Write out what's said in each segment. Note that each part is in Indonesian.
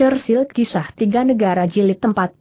Churchill Kisah Tiga Negara Jilid 40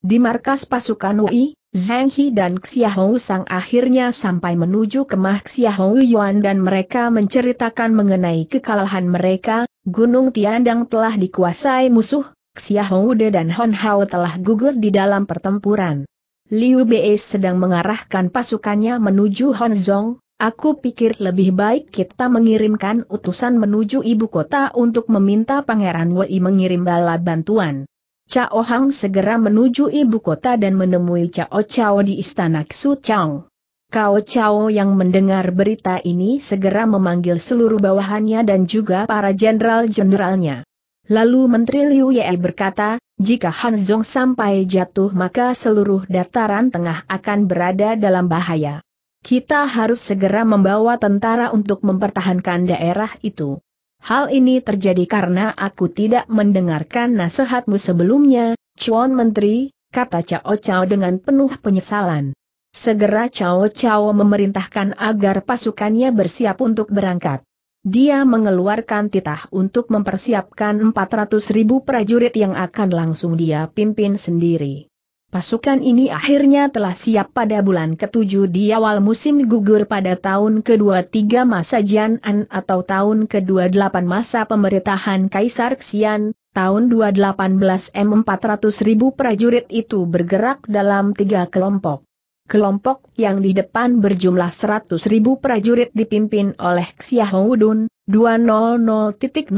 Di markas pasukan Wei, Zhang He dan Xiahou Sang akhirnya sampai menuju kemah Xiahou Yuan dan mereka menceritakan mengenai kekalahan mereka, Gunung Tiandang telah dikuasai musuh, Xiahou De dan Hon Hao telah gugur di dalam pertempuran. Liu Bei sedang mengarahkan pasukannya menuju Honzong, Aku pikir lebih baik kita mengirimkan utusan menuju ibu kota untuk meminta Pangeran Wei mengirim bala bantuan. Cao Hang segera menuju ibu kota dan menemui Cao Cao di istana Xu Chang. Cao Cao yang mendengar berita ini segera memanggil seluruh bawahannya dan juga para jenderal-jenderalnya. Lalu Menteri Liu Ye berkata, jika Han Zhong sampai jatuh maka seluruh dataran tengah akan berada dalam bahaya. Kita harus segera membawa tentara untuk mempertahankan daerah itu. Hal ini terjadi karena aku tidak mendengarkan nasihatmu sebelumnya, Chuan Menteri, kata Cao Cao dengan penuh penyesalan. Segera Cao Cao memerintahkan agar pasukannya bersiap untuk berangkat. Dia mengeluarkan titah untuk mempersiapkan 400 ribu prajurit yang akan langsung dia pimpin sendiri. Pasukan ini akhirnya telah siap pada bulan ketujuh di awal musim gugur pada tahun ke-23 masa Jian'an atau tahun ke-28 masa pemerintahan Kaisar Xian, tahun 218 M 400 ribu prajurit itu bergerak dalam tiga kelompok. Kelompok yang di depan berjumlah 100 ribu prajurit dipimpin oleh Xia Hongudun, 200.000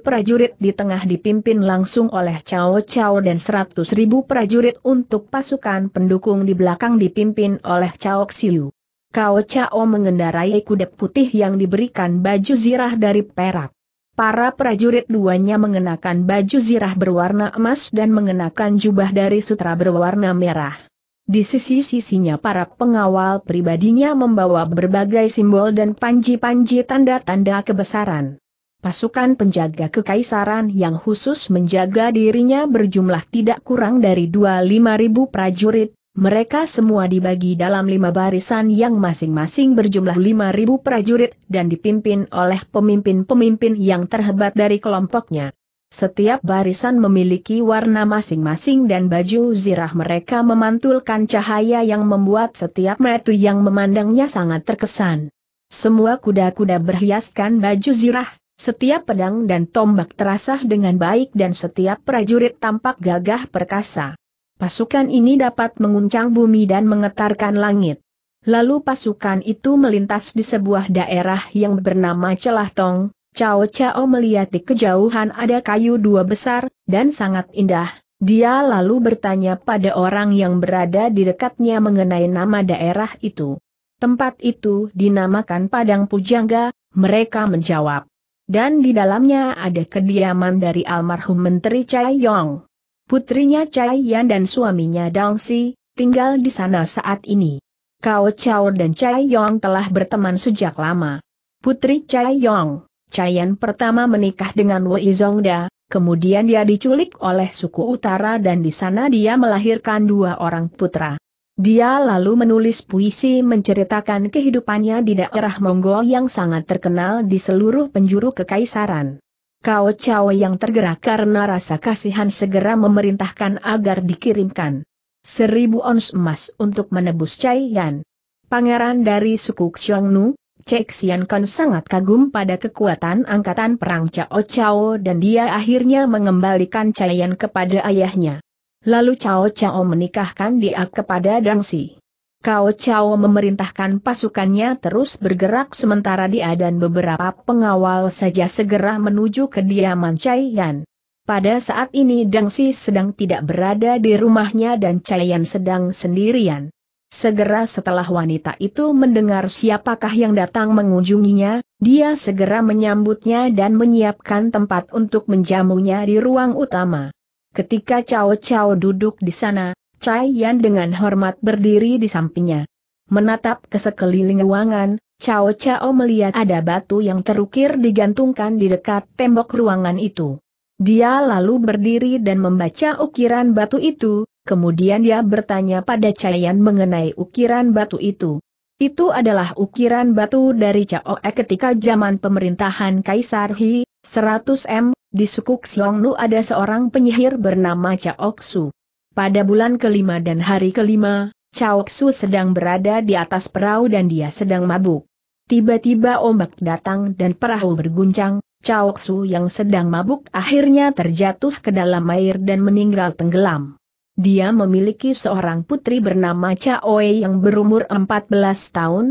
prajurit di tengah dipimpin langsung oleh Cao Cao dan 100.000 prajurit untuk pasukan pendukung di belakang dipimpin oleh Cao Xiu. Cao Cao mengendarai kuda putih yang diberikan baju zirah dari perak. Para prajurit duanya mengenakan baju zirah berwarna emas dan mengenakan jubah dari sutra berwarna merah. Di sisi-sisinya para pengawal pribadinya membawa berbagai simbol dan panji-panji tanda-tanda kebesaran. Pasukan penjaga kekaisaran yang khusus menjaga dirinya berjumlah tidak kurang dari 25.000 prajurit, mereka semua dibagi dalam lima barisan yang masing-masing berjumlah 5.000 prajurit dan dipimpin oleh pemimpin-pemimpin yang terhebat dari kelompoknya. Setiap barisan memiliki warna masing-masing dan baju zirah mereka memantulkan cahaya yang membuat setiap metu yang memandangnya sangat terkesan. Semua kuda-kuda berhiaskan baju zirah, setiap pedang dan tombak terasah dengan baik dan setiap prajurit tampak gagah perkasa. Pasukan ini dapat menguncang bumi dan mengetarkan langit. Lalu pasukan itu melintas di sebuah daerah yang bernama Celah Tong, Cao Cao melihat di kejauhan ada kayu dua besar, dan sangat indah. Dia lalu bertanya pada orang yang berada di dekatnya mengenai nama daerah itu. Tempat itu dinamakan Padang Pujangga, mereka menjawab. Dan di dalamnya ada kediaman dari almarhum Menteri Chai Yong. Putrinya Chai Yan dan suaminya Dong Si, tinggal di sana saat ini. Kao Cao dan Chai Yong telah berteman sejak lama. Putri Chai Yong Cayan pertama menikah dengan Wei Zongda, kemudian dia diculik oleh suku utara dan di sana dia melahirkan dua orang putra. Dia lalu menulis puisi menceritakan kehidupannya di daerah Mongol yang sangat terkenal di seluruh penjuru kekaisaran. Kao Chao yang tergerak karena rasa kasihan segera memerintahkan agar dikirimkan seribu ons emas untuk menebus Caiyan, Yan. Pangeran dari suku Xiongnu, Cek Sian Kan sangat kagum pada kekuatan angkatan perang Cao Cao dan dia akhirnya mengembalikan Cayan kepada ayahnya. Lalu Cao Cao menikahkan dia kepada Dangsi. Cao Cao memerintahkan pasukannya terus bergerak sementara dia dan beberapa pengawal saja segera menuju kediaman Cayan. Pada saat ini Dangsi sedang tidak berada di rumahnya dan Cayan sedang sendirian. Segera setelah wanita itu mendengar siapakah yang datang mengunjunginya, dia segera menyambutnya dan menyiapkan tempat untuk menjamunya di ruang utama. Ketika Cao Cao duduk di sana, Cai Yan dengan hormat berdiri di sampingnya. Menatap ke sekeliling ruangan, Cao Cao melihat ada batu yang terukir digantungkan di dekat tembok ruangan itu. Dia lalu berdiri dan membaca ukiran batu itu, Kemudian dia bertanya pada Cayan mengenai ukiran batu itu. Itu adalah ukiran batu dari Caoe ketika zaman pemerintahan Kaisar Hi, 100 M, di suku Xiongnu ada seorang penyihir bernama Caoksu. Pada bulan kelima dan hari kelima, Caoksu sedang berada di atas perahu dan dia sedang mabuk. Tiba-tiba ombak datang dan perahu berguncang, Caoksu yang sedang mabuk akhirnya terjatuh ke dalam air dan meninggal tenggelam. Dia memiliki seorang putri bernama Chaoe yang berumur 14 tahun.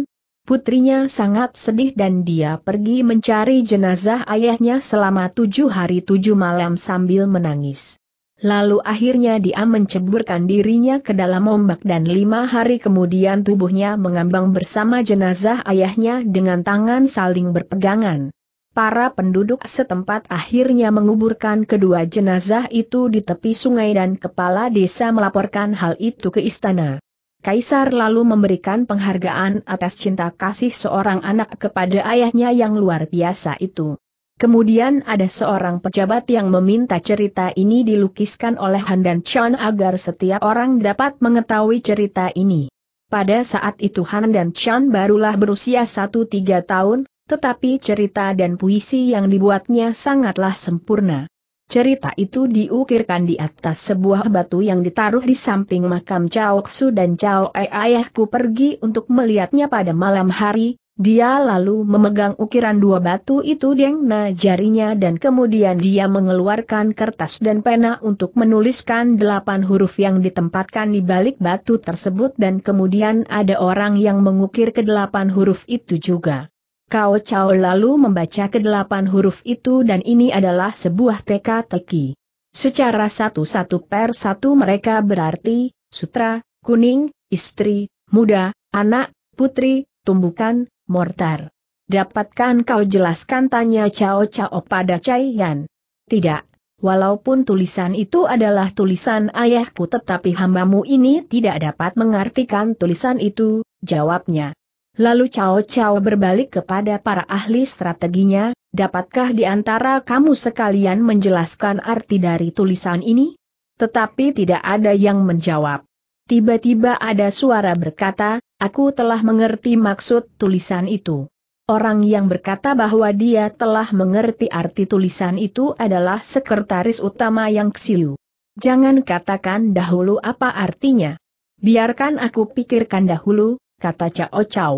Putrinya sangat sedih dan dia pergi mencari jenazah ayahnya selama tujuh hari tujuh malam sambil menangis. Lalu akhirnya dia menceburkan dirinya ke dalam ombak dan lima hari kemudian tubuhnya mengambang bersama jenazah ayahnya dengan tangan saling berpegangan para penduduk setempat akhirnya menguburkan kedua jenazah itu di tepi sungai dan kepala desa melaporkan hal itu ke istana. Kaisar lalu memberikan penghargaan atas cinta kasih seorang anak kepada ayahnya yang luar biasa itu. Kemudian ada seorang pejabat yang meminta cerita ini dilukiskan oleh Han dan Chan agar setiap orang dapat mengetahui cerita ini. Pada saat itu Han dan Chan barulah berusia 1-3 tahun, tetapi cerita dan puisi yang dibuatnya sangatlah sempurna. Cerita itu diukirkan di atas sebuah batu yang ditaruh di samping makam Chao Xu dan Chao E ayahku pergi untuk melihatnya pada malam hari, dia lalu memegang ukiran dua batu itu dengan jarinya dan kemudian dia mengeluarkan kertas dan pena untuk menuliskan delapan huruf yang ditempatkan di balik batu tersebut dan kemudian ada orang yang mengukir ke delapan huruf itu juga. Kau Chao lalu membaca kedelapan huruf itu dan ini adalah sebuah teka-teki. Secara satu-satu per satu mereka berarti, sutra, kuning, istri, muda, anak, putri, tumbukan, mortar. Dapatkan kau jelaskan tanya Cao Cao pada Cai Yan? Tidak. Walaupun tulisan itu adalah tulisan ayahku tetapi hambamu ini tidak dapat mengartikan tulisan itu, jawabnya. Lalu Cao Cao berbalik kepada para ahli strateginya, dapatkah di antara kamu sekalian menjelaskan arti dari tulisan ini? Tetapi tidak ada yang menjawab. Tiba-tiba ada suara berkata, aku telah mengerti maksud tulisan itu. Orang yang berkata bahwa dia telah mengerti arti tulisan itu adalah sekretaris utama Yang Xiu. Jangan katakan dahulu apa artinya. Biarkan aku pikirkan dahulu, kata Cao Cao.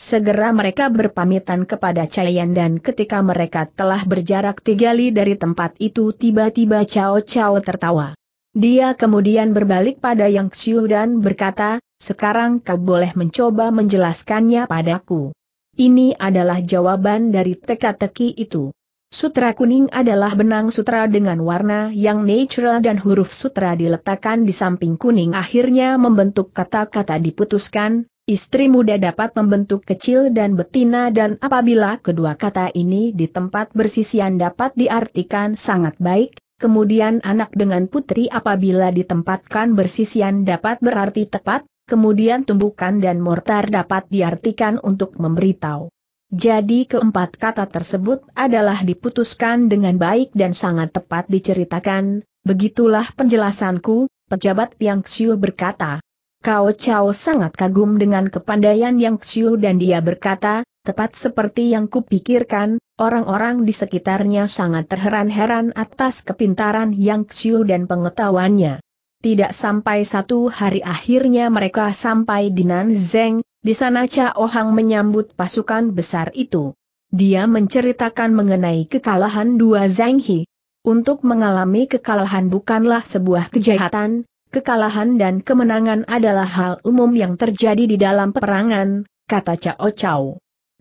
Segera mereka berpamitan kepada Cayan dan ketika mereka telah berjarak tiga li dari tempat itu tiba-tiba Cao Cao tertawa. Dia kemudian berbalik pada Yang Xiu dan berkata, sekarang kau boleh mencoba menjelaskannya padaku. Ini adalah jawaban dari teka-teki itu. Sutra kuning adalah benang sutra dengan warna yang natural dan huruf sutra diletakkan di samping kuning akhirnya membentuk kata-kata diputuskan, Istri muda dapat membentuk kecil dan betina dan apabila kedua kata ini di tempat bersisian dapat diartikan sangat baik, kemudian anak dengan putri apabila ditempatkan bersisian dapat berarti tepat, kemudian tumbukan dan mortar dapat diartikan untuk memberitahu. Jadi keempat kata tersebut adalah diputuskan dengan baik dan sangat tepat diceritakan, begitulah penjelasanku, pejabat Yang Xiu berkata. Kau Chao sangat kagum dengan kepandaian Yang Xiu dan dia berkata, tepat seperti yang kupikirkan, orang-orang di sekitarnya sangat terheran-heran atas kepintaran Yang Xiu dan pengetahuannya. Tidak sampai satu hari akhirnya mereka sampai di Nanzeng, di sana Cao Hang menyambut pasukan besar itu. Dia menceritakan mengenai kekalahan dua Zhang He. Untuk mengalami kekalahan bukanlah sebuah kejahatan, Kekalahan dan kemenangan adalah hal umum yang terjadi di dalam peperangan, kata Cao Cao.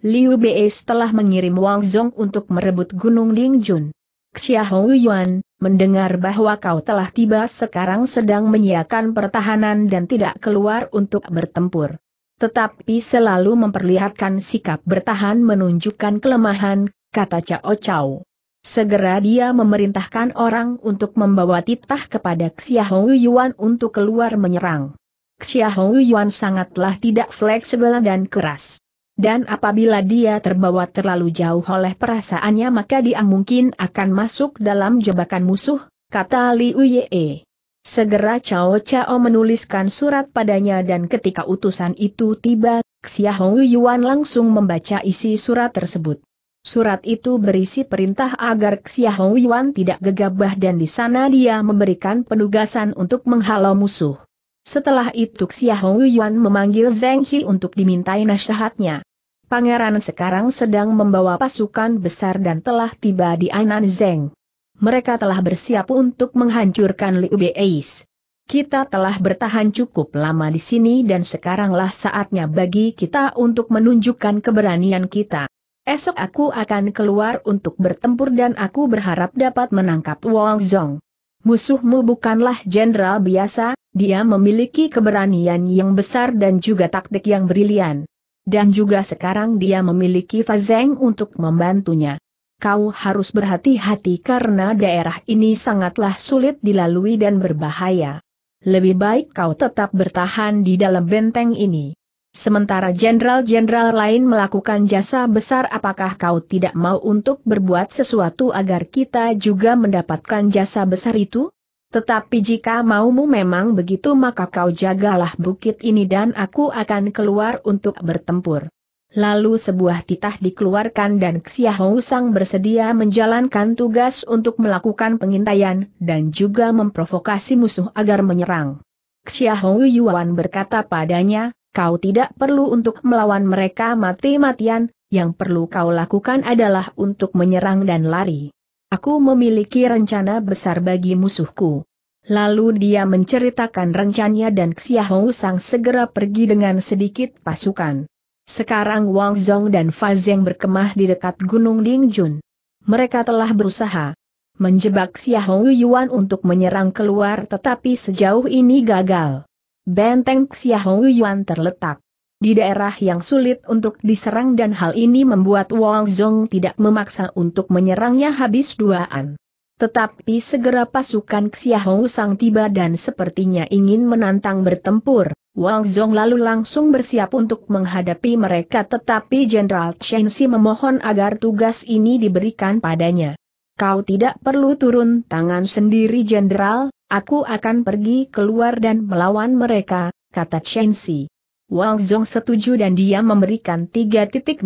Liu Bei telah mengirim Wang Zong untuk merebut Gunung Dingjun. Xiahou Yuan, mendengar bahwa kau telah tiba sekarang sedang menyiapkan pertahanan dan tidak keluar untuk bertempur. Tetapi selalu memperlihatkan sikap bertahan menunjukkan kelemahan, kata Cao Cao. Segera dia memerintahkan orang untuk membawa titah kepada Xiahou Yuan untuk keluar menyerang. Xiahou Yuan sangatlah tidak fleksibel dan keras. Dan apabila dia terbawa terlalu jauh oleh perasaannya maka dia mungkin akan masuk dalam jebakan musuh, kata Li Uye. Segera Chao Chao menuliskan surat padanya dan ketika utusan itu tiba, Xiahou Yuan langsung membaca isi surat tersebut. Surat itu berisi perintah agar Xiahou Yuan tidak gegabah dan di sana dia memberikan penugasan untuk menghalau musuh. Setelah itu Xiahou Yuan memanggil Zheng He untuk dimintai nasihatnya. Pangeran sekarang sedang membawa pasukan besar dan telah tiba di Anan Zeng. Mereka telah bersiap untuk menghancurkan Liu Beis. Kita telah bertahan cukup lama di sini dan sekaranglah saatnya bagi kita untuk menunjukkan keberanian kita. Esok aku akan keluar untuk bertempur dan aku berharap dapat menangkap Wang Zong. Musuhmu bukanlah jenderal biasa, dia memiliki keberanian yang besar dan juga taktik yang brilian. Dan juga sekarang dia memiliki Fazeng untuk membantunya. Kau harus berhati-hati karena daerah ini sangatlah sulit dilalui dan berbahaya. Lebih baik kau tetap bertahan di dalam benteng ini. Sementara jenderal-jenderal lain melakukan jasa besar apakah kau tidak mau untuk berbuat sesuatu agar kita juga mendapatkan jasa besar itu? Tetapi jika maumu memang begitu maka kau jagalah bukit ini dan aku akan keluar untuk bertempur. Lalu sebuah titah dikeluarkan dan Xiahou Sang bersedia menjalankan tugas untuk melakukan pengintaian dan juga memprovokasi musuh agar menyerang. Xiahou Yuan berkata padanya, Kau tidak perlu untuk melawan mereka mati-matian, yang perlu kau lakukan adalah untuk menyerang dan lari. Aku memiliki rencana besar bagi musuhku. Lalu dia menceritakan rencananya dan Xiahou Sang segera pergi dengan sedikit pasukan. Sekarang Wang Zhong dan Fa Zheng berkemah di dekat Gunung Dingjun. Mereka telah berusaha menjebak Xiahou Yuan untuk menyerang keluar tetapi sejauh ini gagal benteng Xiahou Yuan terletak di daerah yang sulit untuk diserang dan hal ini membuat Wang Zhong tidak memaksa untuk menyerangnya habis duaan. Tetapi segera pasukan Xiahou Sang tiba dan sepertinya ingin menantang bertempur. Wang Zhong lalu langsung bersiap untuk menghadapi mereka tetapi Jenderal Chen Xi memohon agar tugas ini diberikan padanya. Kau tidak perlu turun tangan sendiri Jenderal, Aku akan pergi keluar dan melawan mereka, kata Chen Xi. Wang Zhong setuju dan dia memberikan 3.000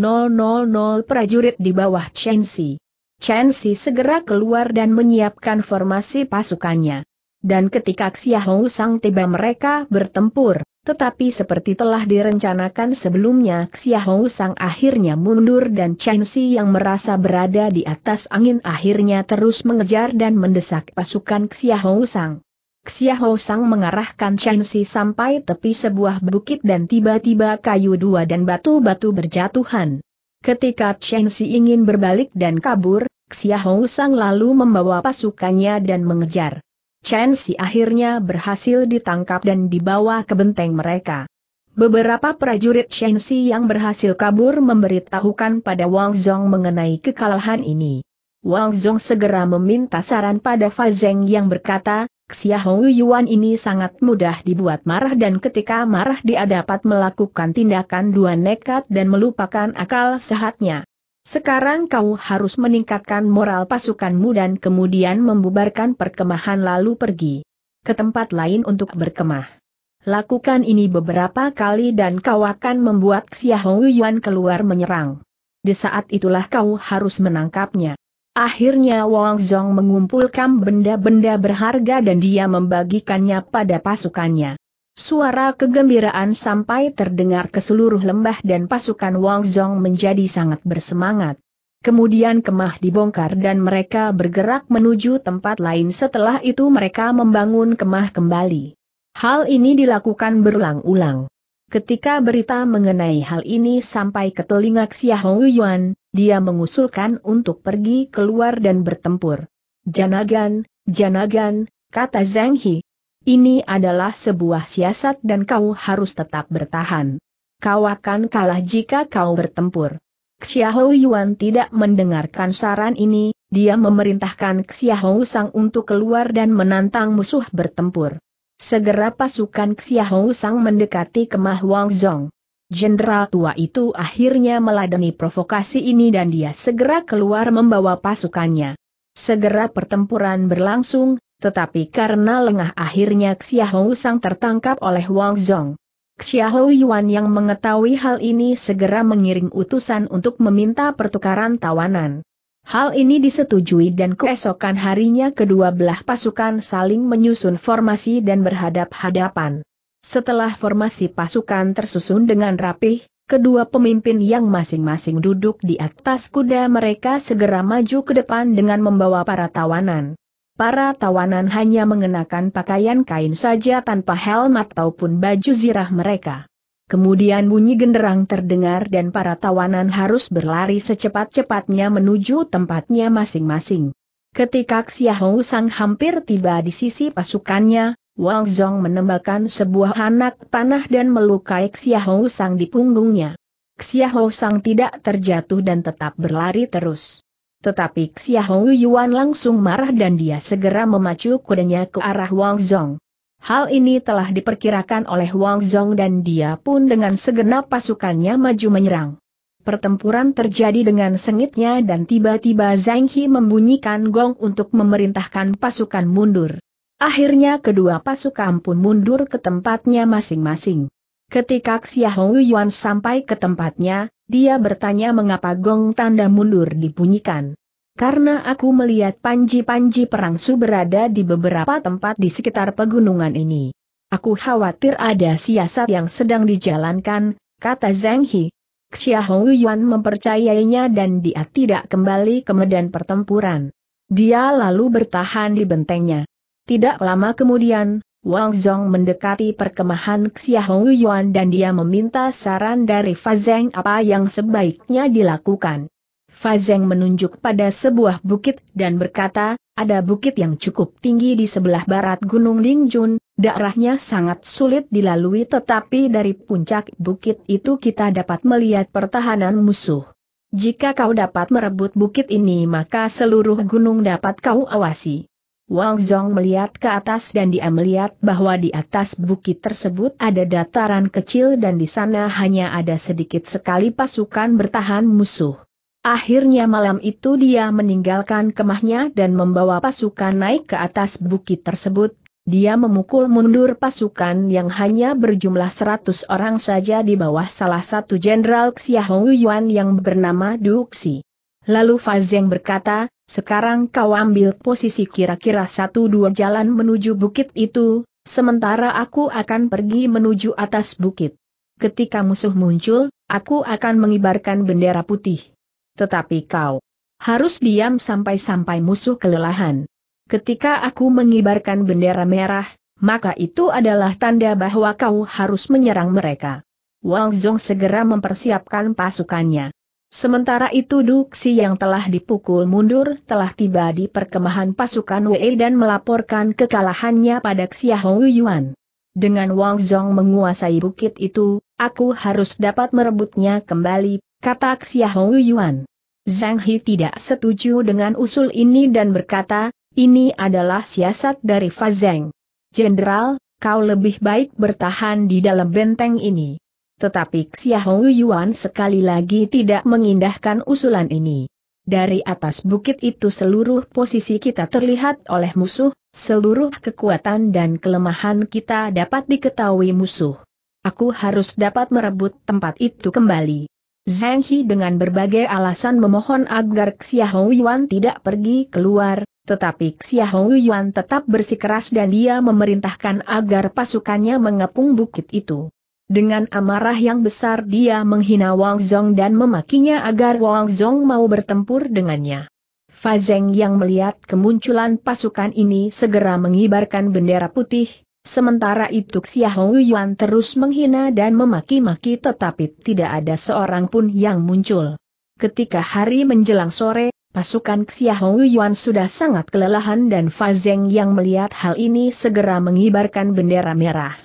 prajurit di bawah Chen Xi. Chen Xi segera keluar dan menyiapkan formasi pasukannya. Dan ketika Xiahou Sang tiba mereka bertempur. Tetapi seperti telah direncanakan sebelumnya, Xiahou Sang akhirnya mundur dan Chen Xi yang merasa berada di atas angin akhirnya terus mengejar dan mendesak pasukan Xiahou Sang. Xiahou Sang mengarahkan Chen Xi sampai tepi sebuah bukit dan tiba-tiba kayu dua dan batu-batu berjatuhan. Ketika Chen Xi ingin berbalik dan kabur, Xiahou Sang lalu membawa pasukannya dan mengejar. Chen Si akhirnya berhasil ditangkap dan dibawa ke benteng mereka. Beberapa prajurit Chen Si yang berhasil kabur memberitahukan pada Wang Zhong mengenai kekalahan ini. Wang Zhong segera meminta saran pada Fa Zheng yang berkata, Xiahou Yuan ini sangat mudah dibuat marah dan ketika marah dia dapat melakukan tindakan dua nekat dan melupakan akal sehatnya. Sekarang kau harus meningkatkan moral pasukanmu dan kemudian membubarkan perkemahan lalu pergi ke tempat lain untuk berkemah. Lakukan ini beberapa kali dan kau akan membuat Xiahou Yuan keluar menyerang. Di saat itulah kau harus menangkapnya. Akhirnya Wang Zhong mengumpulkan benda-benda berharga dan dia membagikannya pada pasukannya suara kegembiraan sampai terdengar ke seluruh lembah dan pasukan Wang Zhong menjadi sangat bersemangat. Kemudian kemah dibongkar dan mereka bergerak menuju tempat lain setelah itu mereka membangun kemah kembali. Hal ini dilakukan berulang-ulang. Ketika berita mengenai hal ini sampai ke telinga Xiao Yuan, dia mengusulkan untuk pergi keluar dan bertempur. Janagan, Janagan, kata Zhang He, ini adalah sebuah siasat dan kau harus tetap bertahan. Kau akan kalah jika kau bertempur. Xiahou Yuan tidak mendengarkan saran ini, dia memerintahkan Xiahou Sang untuk keluar dan menantang musuh bertempur. Segera pasukan Xiahou Sang mendekati kemah Wang Zong. Jenderal tua itu akhirnya meladeni provokasi ini dan dia segera keluar membawa pasukannya. Segera pertempuran berlangsung, tetapi karena lengah akhirnya Xiahou Sang tertangkap oleh Wang Zong. Xiahou Yuan yang mengetahui hal ini segera mengiring utusan untuk meminta pertukaran tawanan. Hal ini disetujui dan keesokan harinya kedua belah pasukan saling menyusun formasi dan berhadap-hadapan. Setelah formasi pasukan tersusun dengan rapih, kedua pemimpin yang masing-masing duduk di atas kuda mereka segera maju ke depan dengan membawa para tawanan para tawanan hanya mengenakan pakaian kain saja tanpa helm ataupun baju zirah mereka. Kemudian bunyi genderang terdengar dan para tawanan harus berlari secepat-cepatnya menuju tempatnya masing-masing. Ketika Xiahou Sang hampir tiba di sisi pasukannya, Wang Zhong menembakkan sebuah anak panah dan melukai Xiahou Sang di punggungnya. Xiahou Sang tidak terjatuh dan tetap berlari terus. Tetapi Hong Yuan langsung marah dan dia segera memacu kudanya ke arah Wang Zhong. Hal ini telah diperkirakan oleh Wang Zhong dan dia pun dengan segenap pasukannya maju menyerang. Pertempuran terjadi dengan sengitnya dan tiba-tiba Zhang He membunyikan gong untuk memerintahkan pasukan mundur. Akhirnya kedua pasukan pun mundur ke tempatnya masing-masing. Ketika Hong Yuan sampai ke tempatnya, dia bertanya mengapa gong tanda mundur dipunyikan. Karena aku melihat panji-panji perang Su berada di beberapa tempat di sekitar pegunungan ini. Aku khawatir ada siasat yang sedang dijalankan, kata Zhang He. Xiahou Yuan mempercayainya dan dia tidak kembali ke medan pertempuran. Dia lalu bertahan di bentengnya. Tidak lama kemudian, Wang Zhong mendekati perkemahan Xiahou Yuan dan dia meminta saran dari Fazeng apa yang sebaiknya dilakukan. Fazeng menunjuk pada sebuah bukit dan berkata, ada bukit yang cukup tinggi di sebelah barat Gunung Lingjun, daerahnya sangat sulit dilalui tetapi dari puncak bukit itu kita dapat melihat pertahanan musuh. Jika kau dapat merebut bukit ini maka seluruh gunung dapat kau awasi. Wang Zhong melihat ke atas dan dia melihat bahwa di atas bukit tersebut ada dataran kecil dan di sana hanya ada sedikit sekali pasukan bertahan musuh. Akhirnya malam itu dia meninggalkan kemahnya dan membawa pasukan naik ke atas bukit tersebut. Dia memukul mundur pasukan yang hanya berjumlah 100 orang saja di bawah salah satu jenderal Xiahou Yuan yang bernama Duxi. Lalu Fazeng berkata, sekarang kau ambil posisi kira-kira satu dua jalan menuju bukit itu, sementara aku akan pergi menuju atas bukit. Ketika musuh muncul, aku akan mengibarkan bendera putih. Tetapi kau harus diam sampai-sampai musuh kelelahan. Ketika aku mengibarkan bendera merah, maka itu adalah tanda bahwa kau harus menyerang mereka. Wang Zhong segera mempersiapkan pasukannya. Sementara itu Duksi yang telah dipukul mundur telah tiba di perkemahan pasukan Wei dan melaporkan kekalahannya pada Xiahou Yuan. Dengan Wang Zhong menguasai bukit itu, aku harus dapat merebutnya kembali, kata Xiahou Yuan. Zhang He tidak setuju dengan usul ini dan berkata, ini adalah siasat dari Fa Fazeng. Jenderal, kau lebih baik bertahan di dalam benteng ini. Tetapi Xiahou Yuan sekali lagi tidak mengindahkan usulan ini. Dari atas bukit itu seluruh posisi kita terlihat oleh musuh, seluruh kekuatan dan kelemahan kita dapat diketahui musuh. Aku harus dapat merebut tempat itu kembali. Zhang He dengan berbagai alasan memohon agar Xiahou Yuan tidak pergi keluar, tetapi Xiahou Yuan tetap bersikeras dan dia memerintahkan agar pasukannya mengepung bukit itu. Dengan amarah yang besar dia menghina Wang Zhong dan memakinya agar Wang Zhong mau bertempur dengannya. Fazeng yang melihat kemunculan pasukan ini segera mengibarkan bendera putih, sementara itu Hong Yuan terus menghina dan memaki-maki tetapi tidak ada seorang pun yang muncul. Ketika hari menjelang sore, pasukan Hong Yuan sudah sangat kelelahan dan Fazeng yang melihat hal ini segera mengibarkan bendera merah.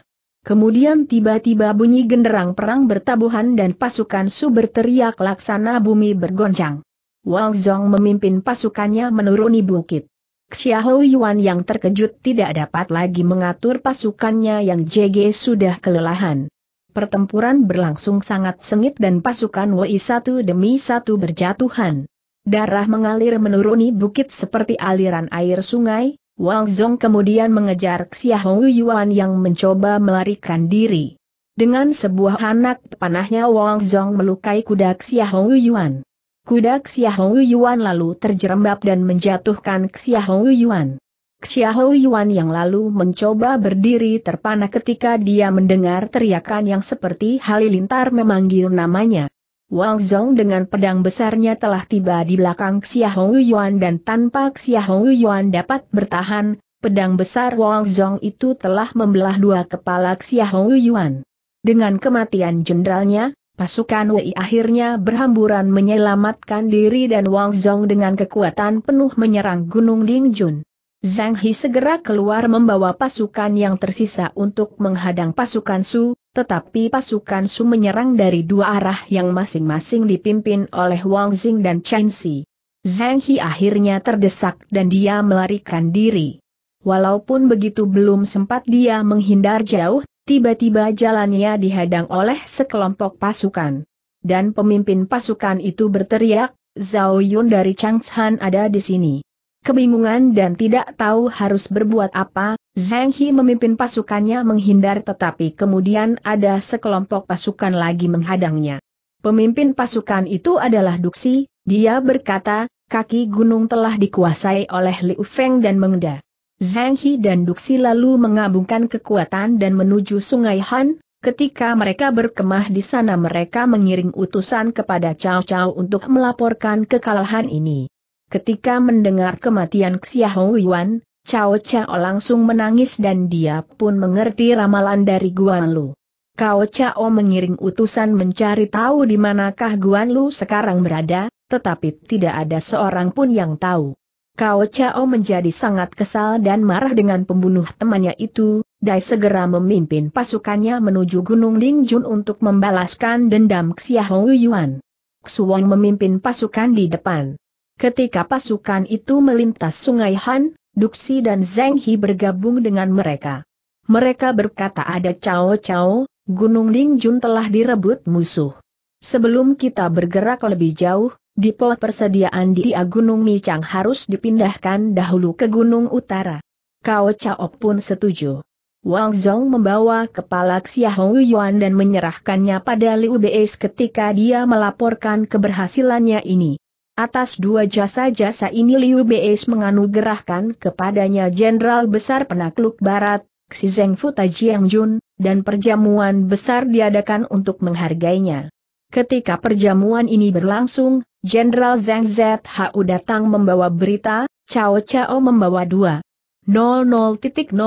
Kemudian tiba-tiba bunyi genderang perang bertabuhan dan pasukan Su berteriak laksana bumi bergoncang. Wang Zhong memimpin pasukannya menuruni bukit. Xiahou Yuan yang terkejut tidak dapat lagi mengatur pasukannya yang JG sudah kelelahan. Pertempuran berlangsung sangat sengit dan pasukan Wei satu demi satu berjatuhan. Darah mengalir menuruni bukit seperti aliran air sungai, Wang Zong kemudian mengejar Xiahou Yuan yang mencoba melarikan diri. Dengan sebuah anak panahnya Wang Zong melukai kuda Xiahou Yuan. Kuda Xiahou Yuan lalu terjerembab dan menjatuhkan Xiahou Yuan. Xiahou Yuan yang lalu mencoba berdiri terpana ketika dia mendengar teriakan yang seperti halilintar memanggil namanya. Wang Zhong dengan pedang besarnya telah tiba di belakang Xiahou Yuan dan tanpa Xiahou Yuan dapat bertahan, pedang besar Wang Zhong itu telah membelah dua kepala Xiahou Yuan. Dengan kematian jenderalnya, pasukan Wei akhirnya berhamburan menyelamatkan diri dan Wang Zhong dengan kekuatan penuh menyerang Gunung Dingjun. Zhang He segera keluar membawa pasukan yang tersisa untuk menghadang pasukan Su, tetapi pasukan Su menyerang dari dua arah yang masing-masing dipimpin oleh Wang Xing dan Chen Xi. Zhang He akhirnya terdesak dan dia melarikan diri. Walaupun begitu belum sempat dia menghindar jauh, tiba-tiba jalannya dihadang oleh sekelompok pasukan. Dan pemimpin pasukan itu berteriak, Zhao Yun dari Changshan ada di sini. Kebingungan dan tidak tahu harus berbuat apa, Zhang He memimpin pasukannya menghindar tetapi kemudian ada sekelompok pasukan lagi menghadangnya. Pemimpin pasukan itu adalah Duxi. dia berkata, kaki gunung telah dikuasai oleh Liu Feng dan Mengda. Zhang He dan Duksi lalu mengabungkan kekuatan dan menuju Sungai Han, Ketika mereka berkemah di sana mereka mengiring utusan kepada Cao Cao untuk melaporkan kekalahan ini. Ketika mendengar kematian Xiahou Yuan, Cao Cao langsung menangis dan dia pun mengerti ramalan dari Guan Lu. Cao Cao mengiring utusan mencari tahu di manakah Guan Lu sekarang berada, tetapi tidak ada seorang pun yang tahu. Cao Cao menjadi sangat kesal dan marah dengan pembunuh temannya itu, Dai segera memimpin pasukannya menuju Gunung Lingjun untuk membalaskan dendam Xiahou Yuan. Xuang memimpin pasukan di depan. Ketika pasukan itu melintas sungai Han, Duksi dan Zeng Hi bergabung dengan mereka. Mereka berkata ada Cao Cao, Gunung Jun telah direbut musuh. Sebelum kita bergerak lebih jauh, depo persediaan di Gunung Micang harus dipindahkan dahulu ke Gunung Utara. Cao Cao pun setuju. Wang Zhong membawa kepala Xiahou Yuan dan menyerahkannya pada Liu Bei ketika dia melaporkan keberhasilannya ini. Atas dua jasa-jasa ini Liu Beis menganugerahkan kepadanya Jenderal Besar Penakluk Barat, Xi Zeng Futa Jiangjun, dan perjamuan besar diadakan untuk menghargainya. Ketika perjamuan ini berlangsung, Jenderal Zhang ZHU datang membawa berita, Cao Cao membawa dua. 00.000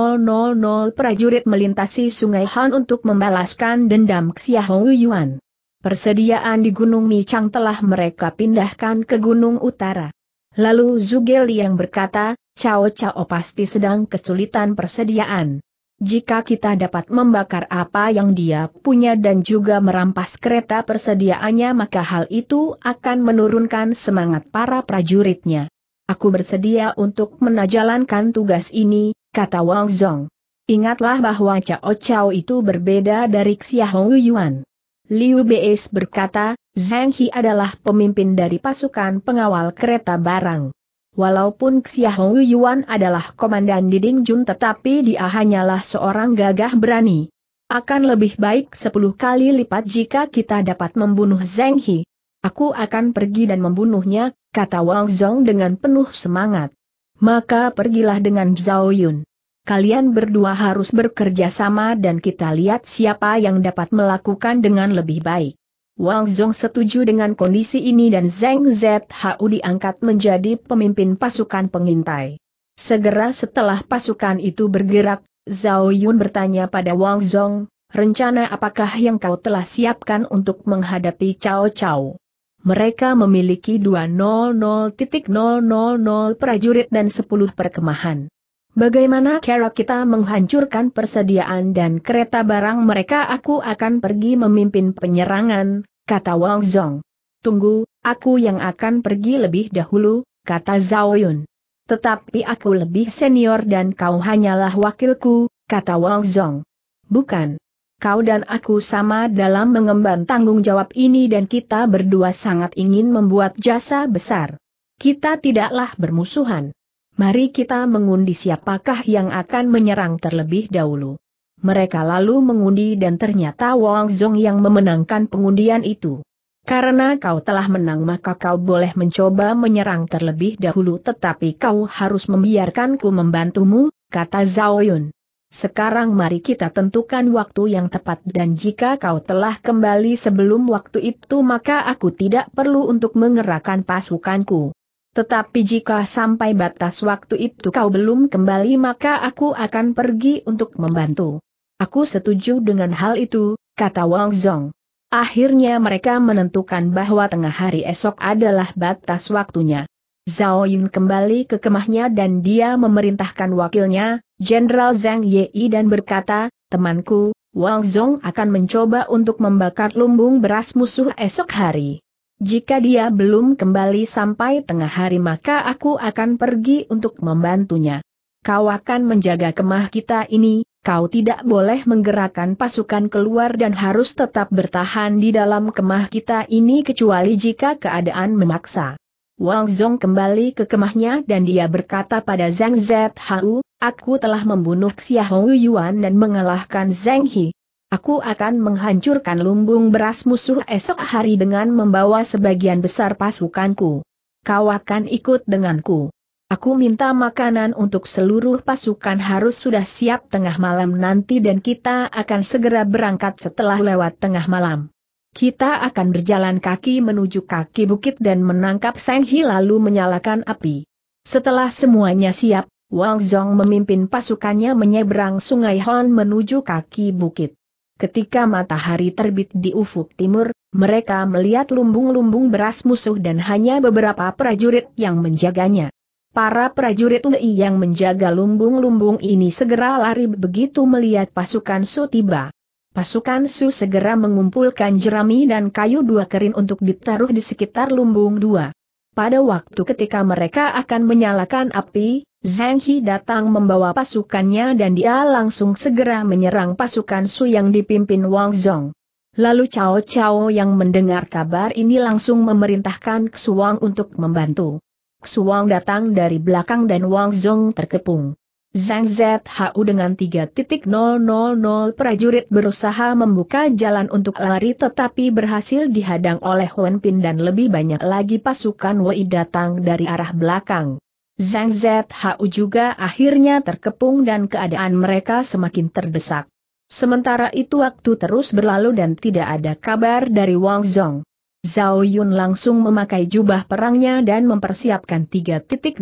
prajurit melintasi sungai Han untuk membalaskan dendam Xiahou Yuan. Persediaan di Gunung Micang telah mereka pindahkan ke Gunung Utara. Lalu Zuge yang berkata, Cao Cao pasti sedang kesulitan persediaan. Jika kita dapat membakar apa yang dia punya dan juga merampas kereta persediaannya maka hal itu akan menurunkan semangat para prajuritnya. Aku bersedia untuk menajalankan tugas ini, kata Wang Zong. Ingatlah bahwa Cao Cao itu berbeda dari Xiahou Yuan. Liu Beis berkata, Zhang He adalah pemimpin dari pasukan pengawal kereta barang. Walaupun Xiahong Yuan adalah komandan Diding Jun tetapi dia hanyalah seorang gagah berani. Akan lebih baik sepuluh kali lipat jika kita dapat membunuh Zhang He. Aku akan pergi dan membunuhnya, kata Wang Zhong dengan penuh semangat. Maka pergilah dengan Zhao Yun kalian berdua harus bekerja sama dan kita lihat siapa yang dapat melakukan dengan lebih baik. Wang Zhong setuju dengan kondisi ini dan Zeng Zhu diangkat menjadi pemimpin pasukan pengintai. Segera setelah pasukan itu bergerak, Zhao Yun bertanya pada Wang Zhong, rencana apakah yang kau telah siapkan untuk menghadapi Cao Cao? Mereka memiliki 200.000 prajurit dan 10 perkemahan. Bagaimana cara kita menghancurkan persediaan dan kereta barang mereka aku akan pergi memimpin penyerangan, kata Wang Zong. Tunggu, aku yang akan pergi lebih dahulu, kata Zhao Yun. Tetapi aku lebih senior dan kau hanyalah wakilku, kata Wang Zong. Bukan. Kau dan aku sama dalam mengemban tanggung jawab ini dan kita berdua sangat ingin membuat jasa besar. Kita tidaklah bermusuhan. Mari kita mengundi siapakah yang akan menyerang terlebih dahulu. Mereka lalu mengundi dan ternyata Wang Zhong yang memenangkan pengundian itu. Karena kau telah menang maka kau boleh mencoba menyerang terlebih dahulu tetapi kau harus membiarkanku membantumu, kata Zhao Yun. Sekarang mari kita tentukan waktu yang tepat dan jika kau telah kembali sebelum waktu itu maka aku tidak perlu untuk mengerahkan pasukanku. Tetapi jika sampai batas waktu itu kau belum kembali maka aku akan pergi untuk membantu. Aku setuju dengan hal itu, kata Wang Zong. Akhirnya mereka menentukan bahwa tengah hari esok adalah batas waktunya. Zhao Yun kembali ke kemahnya dan dia memerintahkan wakilnya, Jenderal Zhang Yi dan berkata, temanku, Wang Zong akan mencoba untuk membakar lumbung beras musuh esok hari. Jika dia belum kembali sampai tengah hari maka aku akan pergi untuk membantunya. Kau akan menjaga kemah kita ini, kau tidak boleh menggerakkan pasukan keluar dan harus tetap bertahan di dalam kemah kita ini kecuali jika keadaan memaksa. Wang Zhong kembali ke kemahnya dan dia berkata pada Zhang Zhao, aku telah membunuh Xiahou Yuan dan mengalahkan Zhang He. Aku akan menghancurkan lumbung beras musuh esok hari dengan membawa sebagian besar pasukanku. Kau akan ikut denganku. Aku minta makanan untuk seluruh pasukan harus sudah siap tengah malam nanti dan kita akan segera berangkat setelah lewat tengah malam. Kita akan berjalan kaki menuju kaki bukit dan menangkap Hi lalu menyalakan api. Setelah semuanya siap, Wang Zhong memimpin pasukannya menyeberang sungai Hon menuju kaki bukit. Ketika matahari terbit di ufuk timur, mereka melihat lumbung-lumbung beras musuh dan hanya beberapa prajurit yang menjaganya. Para prajurit UI yang menjaga lumbung-lumbung ini segera lari begitu melihat pasukan Su tiba. Pasukan Su segera mengumpulkan jerami dan kayu dua kerin untuk ditaruh di sekitar lumbung dua. Pada waktu ketika mereka akan menyalakan api, Zhang He datang membawa pasukannya dan dia langsung segera menyerang pasukan Su yang dipimpin Wang Zhong. Lalu Cao Cao yang mendengar kabar ini langsung memerintahkan Xuang untuk membantu. Xuang datang dari belakang dan Wang Zhong terkepung. Zhang ZHU dengan 3.000 prajurit berusaha membuka jalan untuk lari tetapi berhasil dihadang oleh Wen Pin dan lebih banyak lagi pasukan Wei datang dari arah belakang. Zhang ZHU juga akhirnya terkepung dan keadaan mereka semakin terdesak. Sementara itu waktu terus berlalu dan tidak ada kabar dari Wang Zhong. Zhao Yun langsung memakai jubah perangnya dan mempersiapkan 3.000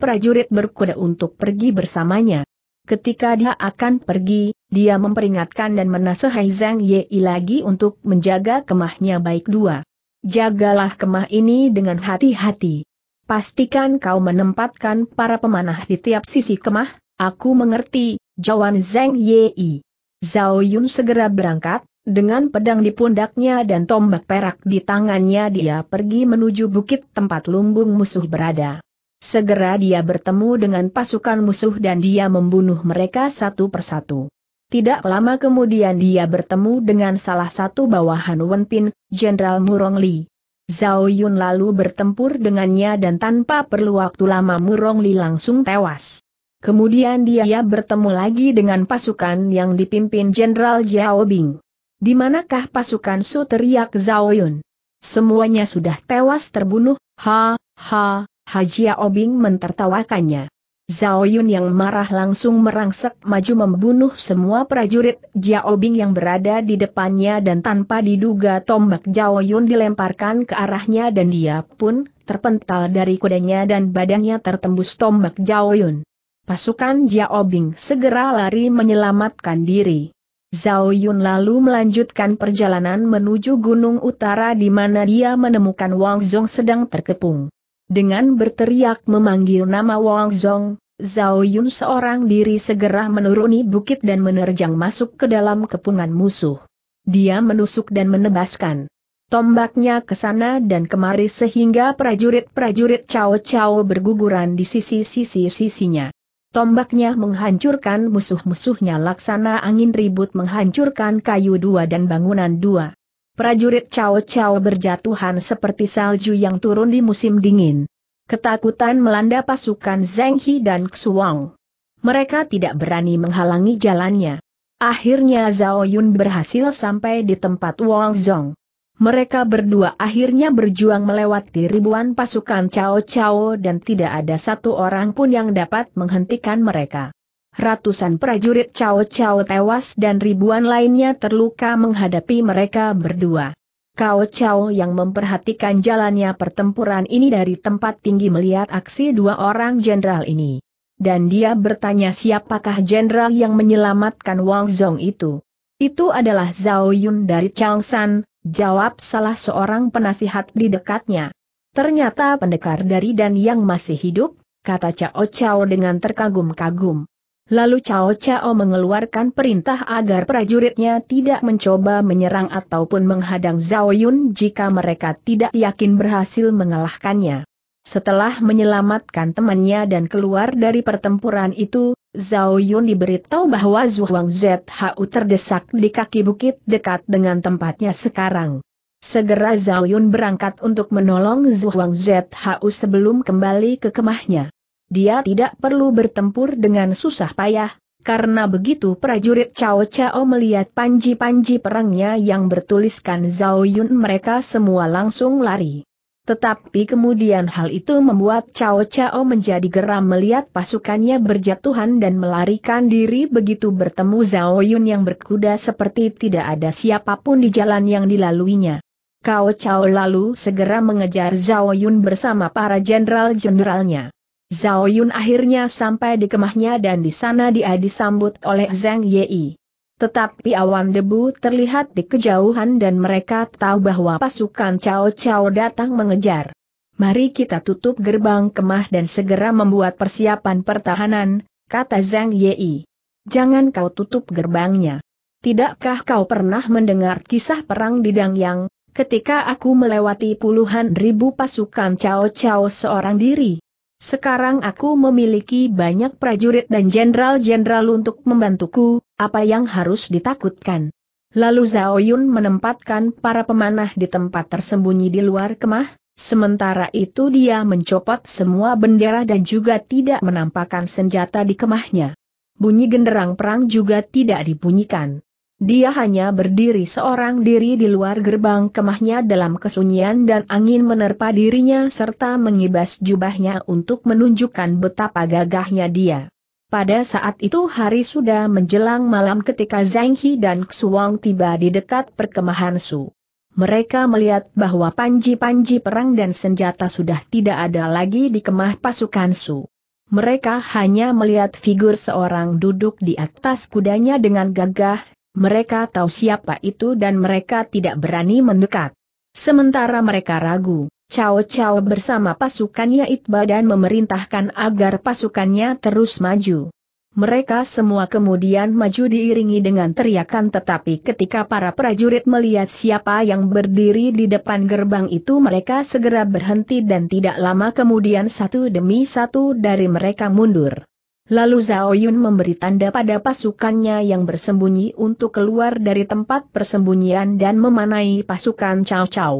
prajurit berkuda untuk pergi bersamanya. Ketika dia akan pergi, dia memperingatkan dan menasehati Zhang Yei lagi untuk menjaga kemahnya baik dua. Jagalah kemah ini dengan hati-hati. Pastikan kau menempatkan para pemanah di tiap sisi kemah, aku mengerti, Jawan Zhang Yei. Zhao Yun segera berangkat, dengan pedang di pundaknya dan tombak perak di tangannya dia pergi menuju bukit tempat lumbung musuh berada. Segera dia bertemu dengan pasukan musuh dan dia membunuh mereka satu persatu. Tidak lama kemudian dia bertemu dengan salah satu bawahan Wenpin, Jenderal Murong Li. Zhao Yun lalu bertempur dengannya dan tanpa perlu waktu lama Murong Li langsung tewas. Kemudian dia bertemu lagi dengan pasukan yang dipimpin Jenderal Jiao Bing. Di manakah pasukan Su teriak Zhao Yun? Semuanya sudah tewas terbunuh, ha, ha, Haji Obing mentertawakannya. Zhao Yun yang marah langsung merangsek maju membunuh semua prajurit Jiao Bing yang berada di depannya dan tanpa diduga tombak Zhao Yun dilemparkan ke arahnya dan dia pun terpental dari kudanya dan badannya tertembus tombak Zhao Yun. Pasukan Jiao Bing segera lari menyelamatkan diri. Zhao Yun lalu melanjutkan perjalanan menuju gunung utara di mana dia menemukan Wang Zhong sedang terkepung. Dengan berteriak memanggil nama Wang Zhong, Zhao Yun seorang diri segera menuruni bukit dan menerjang masuk ke dalam kepungan musuh. Dia menusuk dan menebaskan tombaknya ke sana dan kemari sehingga prajurit-prajurit Cao Cao berguguran di sisi-sisi sisinya. Tombaknya menghancurkan musuh-musuhnya laksana angin ribut menghancurkan kayu dua dan bangunan dua. Prajurit Cao Cao berjatuhan seperti salju yang turun di musim dingin. Ketakutan melanda pasukan Zheng He dan Xuang. Mereka tidak berani menghalangi jalannya. Akhirnya Zhao Yun berhasil sampai di tempat Wang Zhong mereka berdua akhirnya berjuang melewati ribuan pasukan Cao Cao dan tidak ada satu orang pun yang dapat menghentikan mereka. Ratusan prajurit Cao Cao tewas dan ribuan lainnya terluka menghadapi mereka berdua. Cao Cao yang memperhatikan jalannya pertempuran ini dari tempat tinggi melihat aksi dua orang jenderal ini. Dan dia bertanya siapakah jenderal yang menyelamatkan Wang Zhong itu. Itu adalah Zhao Yun dari Changshan, Jawab salah seorang penasihat di dekatnya. Ternyata pendekar dari dan yang masih hidup, kata Cao Cao dengan terkagum-kagum. Lalu Cao Cao mengeluarkan perintah agar prajuritnya tidak mencoba menyerang ataupun menghadang Zhao Yun jika mereka tidak yakin berhasil mengalahkannya. Setelah menyelamatkan temannya dan keluar dari pertempuran itu, Zhao Yun diberitahu bahwa Zhuang ZHU terdesak di kaki bukit dekat dengan tempatnya sekarang. Segera Zhao Yun berangkat untuk menolong Zhuang ZHU sebelum kembali ke kemahnya. Dia tidak perlu bertempur dengan susah payah, karena begitu prajurit Cao Cao melihat panji-panji perangnya yang bertuliskan Zhao Yun mereka semua langsung lari. Tetapi kemudian hal itu membuat Cao Cao menjadi geram melihat pasukannya berjatuhan dan melarikan diri begitu bertemu Zhao Yun yang berkuda seperti tidak ada siapapun di jalan yang dilaluinya. Cao Cao lalu segera mengejar Zhao Yun bersama para jenderal-jenderalnya. Zhao Yun akhirnya sampai di kemahnya dan di sana dia disambut oleh Zhang Yi. Tetapi awan debu terlihat di kejauhan dan mereka tahu bahwa pasukan Cao Cao datang mengejar. Mari kita tutup gerbang kemah dan segera membuat persiapan pertahanan, kata Zhang Yei. Jangan kau tutup gerbangnya. Tidakkah kau pernah mendengar kisah perang di Dangyang, ketika aku melewati puluhan ribu pasukan Cao Cao seorang diri? Sekarang aku memiliki banyak prajurit dan jenderal-jenderal untuk membantuku, apa yang harus ditakutkan? Lalu Zhao Yun menempatkan para pemanah di tempat tersembunyi di luar kemah, sementara itu dia mencopot semua bendera dan juga tidak menampakkan senjata di kemahnya. Bunyi genderang perang juga tidak dibunyikan. Dia hanya berdiri seorang diri di luar gerbang kemahnya dalam kesunyian dan angin menerpa dirinya serta mengibas jubahnya untuk menunjukkan betapa gagahnya dia. Pada saat itu hari sudah menjelang malam ketika Zhang He dan Xuang tiba di dekat perkemahan Su. Mereka melihat bahwa panji-panji perang dan senjata sudah tidak ada lagi di kemah pasukan Su. Mereka hanya melihat figur seorang duduk di atas kudanya dengan gagah, mereka tahu siapa itu dan mereka tidak berani mendekat. Sementara mereka ragu, Cao Cao bersama pasukannya Itba dan memerintahkan agar pasukannya terus maju. Mereka semua kemudian maju diiringi dengan teriakan tetapi ketika para prajurit melihat siapa yang berdiri di depan gerbang itu mereka segera berhenti dan tidak lama kemudian satu demi satu dari mereka mundur. Lalu Zhao Yun memberi tanda pada pasukannya yang bersembunyi untuk keluar dari tempat persembunyian dan memanai pasukan Cao Cao.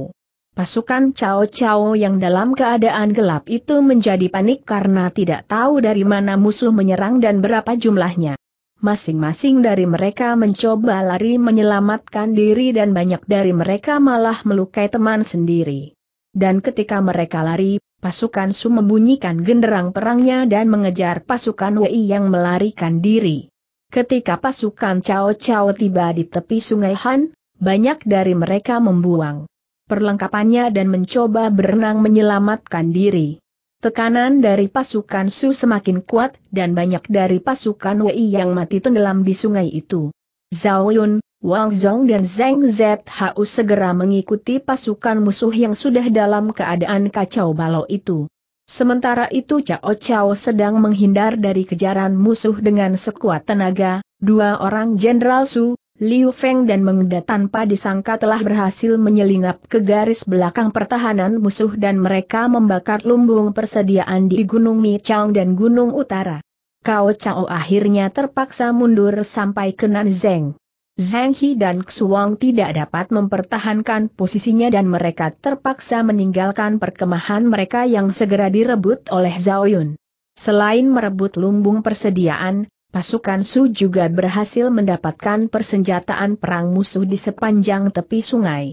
Pasukan Cao Cao yang dalam keadaan gelap itu menjadi panik karena tidak tahu dari mana musuh menyerang dan berapa jumlahnya. Masing-masing dari mereka mencoba lari menyelamatkan diri dan banyak dari mereka malah melukai teman sendiri. Dan ketika mereka lari, pasukan Su membunyikan genderang perangnya dan mengejar pasukan Wei yang melarikan diri. Ketika pasukan Cao Cao tiba di tepi sungai Han, banyak dari mereka membuang perlengkapannya dan mencoba berenang menyelamatkan diri. Tekanan dari pasukan Su semakin kuat dan banyak dari pasukan Wei yang mati tenggelam di sungai itu. Zhao Yun, Wang Zhong dan Zheng Zhu segera mengikuti pasukan musuh yang sudah dalam keadaan kacau balau itu. Sementara itu Cao Cao sedang menghindar dari kejaran musuh dengan sekuat tenaga, dua orang Jenderal Su, Liu Feng dan Mengda tanpa disangka telah berhasil menyelinap ke garis belakang pertahanan musuh dan mereka membakar lumbung persediaan di Gunung Chang dan Gunung Utara. Cao Cao akhirnya terpaksa mundur sampai ke Nanzeng. Zhang He dan Xuang tidak dapat mempertahankan posisinya dan mereka terpaksa meninggalkan perkemahan mereka yang segera direbut oleh Zhao Yun. Selain merebut lumbung persediaan, pasukan Su juga berhasil mendapatkan persenjataan perang musuh di sepanjang tepi sungai.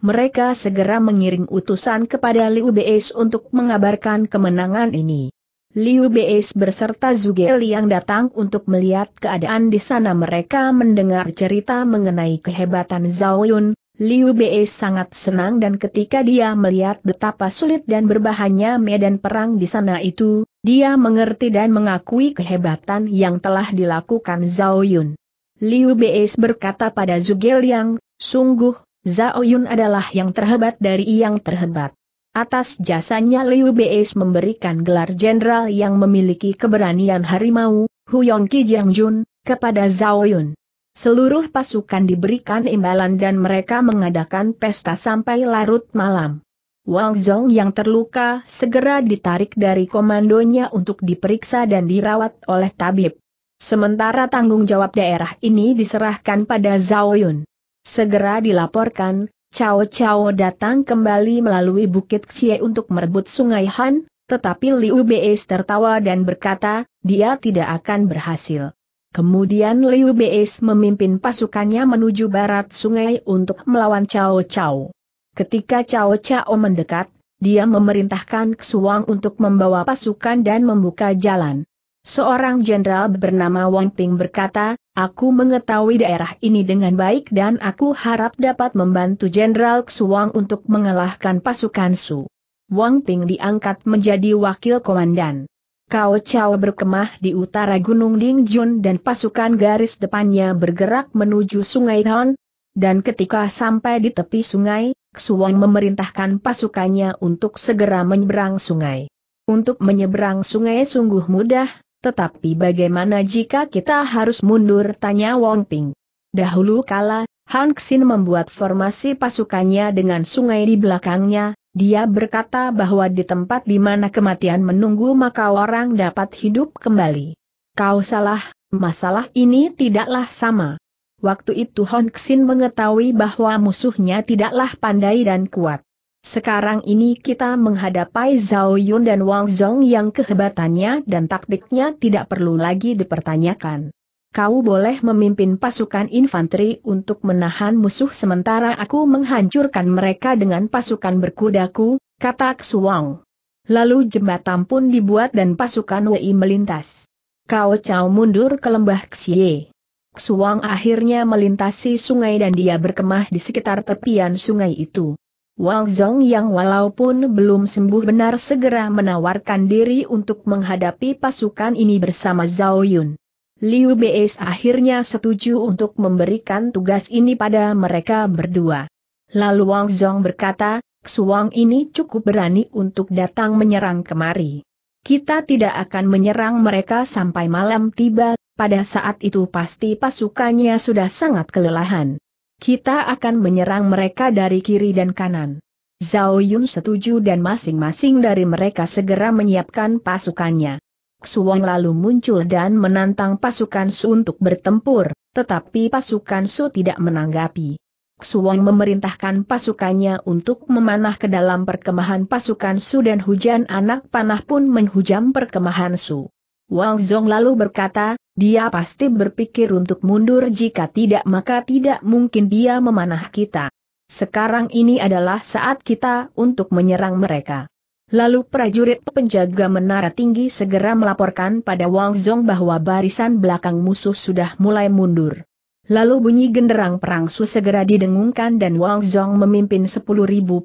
Mereka segera mengirim utusan kepada Liu Bei untuk mengabarkan kemenangan ini. Liu Beis berserta Zuge Liang datang untuk melihat keadaan di sana mereka mendengar cerita mengenai kehebatan Zhao Yun, Liu Beis sangat senang dan ketika dia melihat betapa sulit dan berbahayanya medan perang di sana itu, dia mengerti dan mengakui kehebatan yang telah dilakukan Zhao Yun. Liu Beis berkata pada Zuge Liang, sungguh, Zhao Yun adalah yang terhebat dari yang terhebat. Atas jasanya Liu Beis memberikan gelar jenderal yang memiliki keberanian harimau, Hu Ki Jiang Jun, kepada Zhao Yun. Seluruh pasukan diberikan imbalan dan mereka mengadakan pesta sampai larut malam. Wang Zhong yang terluka segera ditarik dari komandonya untuk diperiksa dan dirawat oleh tabib. Sementara tanggung jawab daerah ini diserahkan pada Zhao Yun. Segera dilaporkan, Cao Cao datang kembali melalui Bukit Xie untuk merebut Sungai Han, tetapi Liu Bei tertawa dan berkata, dia tidak akan berhasil. Kemudian Liu Bei memimpin pasukannya menuju barat sungai untuk melawan Cao Cao. Ketika Cao Cao mendekat, dia memerintahkan Xuang untuk membawa pasukan dan membuka jalan. Seorang jenderal bernama Wang Ping berkata, aku mengetahui daerah ini dengan baik dan aku harap dapat membantu Jenderal Xuang untuk mengalahkan pasukan Su. Wang Ping diangkat menjadi wakil komandan. Kao Chao berkemah di utara Gunung Dingjun dan pasukan garis depannya bergerak menuju Sungai Han. Dan ketika sampai di tepi sungai, Xuang memerintahkan pasukannya untuk segera menyeberang sungai. Untuk menyeberang sungai sungguh mudah, tetapi bagaimana jika kita harus mundur? Tanya Wong Ping. Dahulu kala, Han Xin membuat formasi pasukannya dengan sungai di belakangnya, dia berkata bahwa di tempat di mana kematian menunggu maka orang dapat hidup kembali. Kau salah, masalah ini tidaklah sama. Waktu itu Hong Xin mengetahui bahwa musuhnya tidaklah pandai dan kuat. Sekarang ini kita menghadapi Zhao Yun dan Wang Zhong yang kehebatannya dan taktiknya tidak perlu lagi dipertanyakan. Kau boleh memimpin pasukan infanteri untuk menahan musuh sementara aku menghancurkan mereka dengan pasukan berkudaku, kata Xuang. Lalu jembatan pun dibuat dan pasukan Wei melintas. Kau Cao mundur ke lembah Xie. Xuang akhirnya melintasi sungai dan dia berkemah di sekitar tepian sungai itu. Wang Zong yang walaupun belum sembuh benar segera menawarkan diri untuk menghadapi pasukan ini bersama Zhao Yun. Liu Beis akhirnya setuju untuk memberikan tugas ini pada mereka berdua. Lalu Wang Zong berkata, Xuang ini cukup berani untuk datang menyerang kemari. Kita tidak akan menyerang mereka sampai malam tiba, pada saat itu pasti pasukannya sudah sangat kelelahan. Kita akan menyerang mereka dari kiri dan kanan. Zhao Yun setuju dan masing-masing dari mereka segera menyiapkan pasukannya. Xuong lalu muncul dan menantang pasukan Su untuk bertempur, tetapi pasukan Su tidak menanggapi. Xuong memerintahkan pasukannya untuk memanah ke dalam perkemahan pasukan Su dan hujan anak panah pun menghujam perkemahan Su. Wang Zhong lalu berkata, dia pasti berpikir untuk mundur jika tidak maka tidak mungkin dia memanah kita. Sekarang ini adalah saat kita untuk menyerang mereka. Lalu prajurit penjaga menara tinggi segera melaporkan pada Wang Zhong bahwa barisan belakang musuh sudah mulai mundur. Lalu bunyi genderang perang Su segera didengungkan dan Wang Zhong memimpin 10.000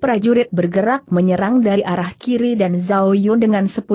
prajurit bergerak menyerang dari arah kiri dan Zhao Yun dengan 10.000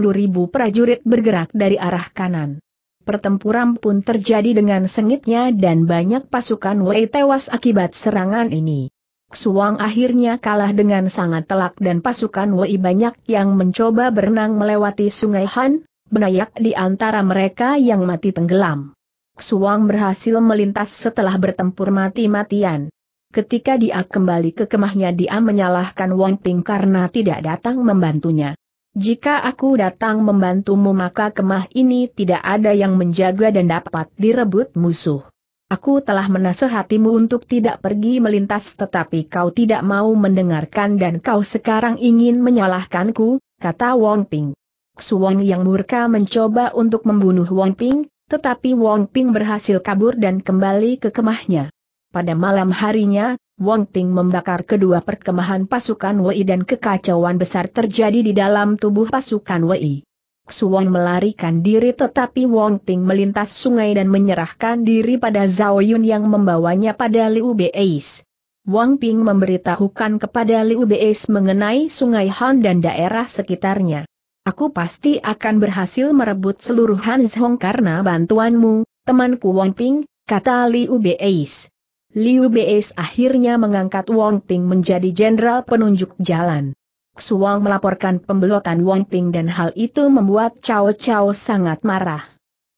prajurit bergerak dari arah kanan. Pertempuran pun terjadi dengan sengitnya dan banyak pasukan Wei tewas akibat serangan ini. Xuang akhirnya kalah dengan sangat telak dan pasukan Wei banyak yang mencoba berenang melewati sungai Han, banyak di antara mereka yang mati tenggelam. Xuang berhasil melintas setelah bertempur mati-matian. Ketika dia kembali ke kemahnya dia menyalahkan Wang Ting karena tidak datang membantunya. Jika aku datang membantumu maka kemah ini tidak ada yang menjaga dan dapat direbut musuh. Aku telah menasehatimu untuk tidak pergi melintas tetapi kau tidak mau mendengarkan dan kau sekarang ingin menyalahkanku, kata Wang Ping. Xuang yang murka mencoba untuk membunuh Wang Ping, tetapi Wong Ping berhasil kabur dan kembali ke kemahnya. Pada malam harinya, Wong Ping membakar kedua perkemahan pasukan Wei dan kekacauan besar terjadi di dalam tubuh pasukan Wei. Xuan melarikan diri tetapi Wong Ping melintas sungai dan menyerahkan diri pada Zhao Yun yang membawanya pada Liu Beis. Wang Ping memberitahukan kepada Liu Beis mengenai sungai Han dan daerah sekitarnya. Aku pasti akan berhasil merebut seluruh Hans karena bantuanmu, temanku Wong Ping, kata Liu Beis. Liu Beis akhirnya mengangkat Wong Ping menjadi jenderal penunjuk jalan. Xuang melaporkan pembelotan Wong Ping dan hal itu membuat Cao Cao sangat marah.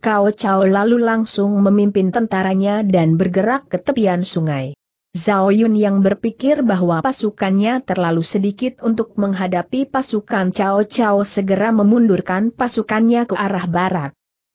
Cao Cao lalu langsung memimpin tentaranya dan bergerak ke tepian sungai. Zhao Yun yang berpikir bahwa pasukannya terlalu sedikit untuk menghadapi pasukan Cao Cao segera memundurkan pasukannya ke arah barat.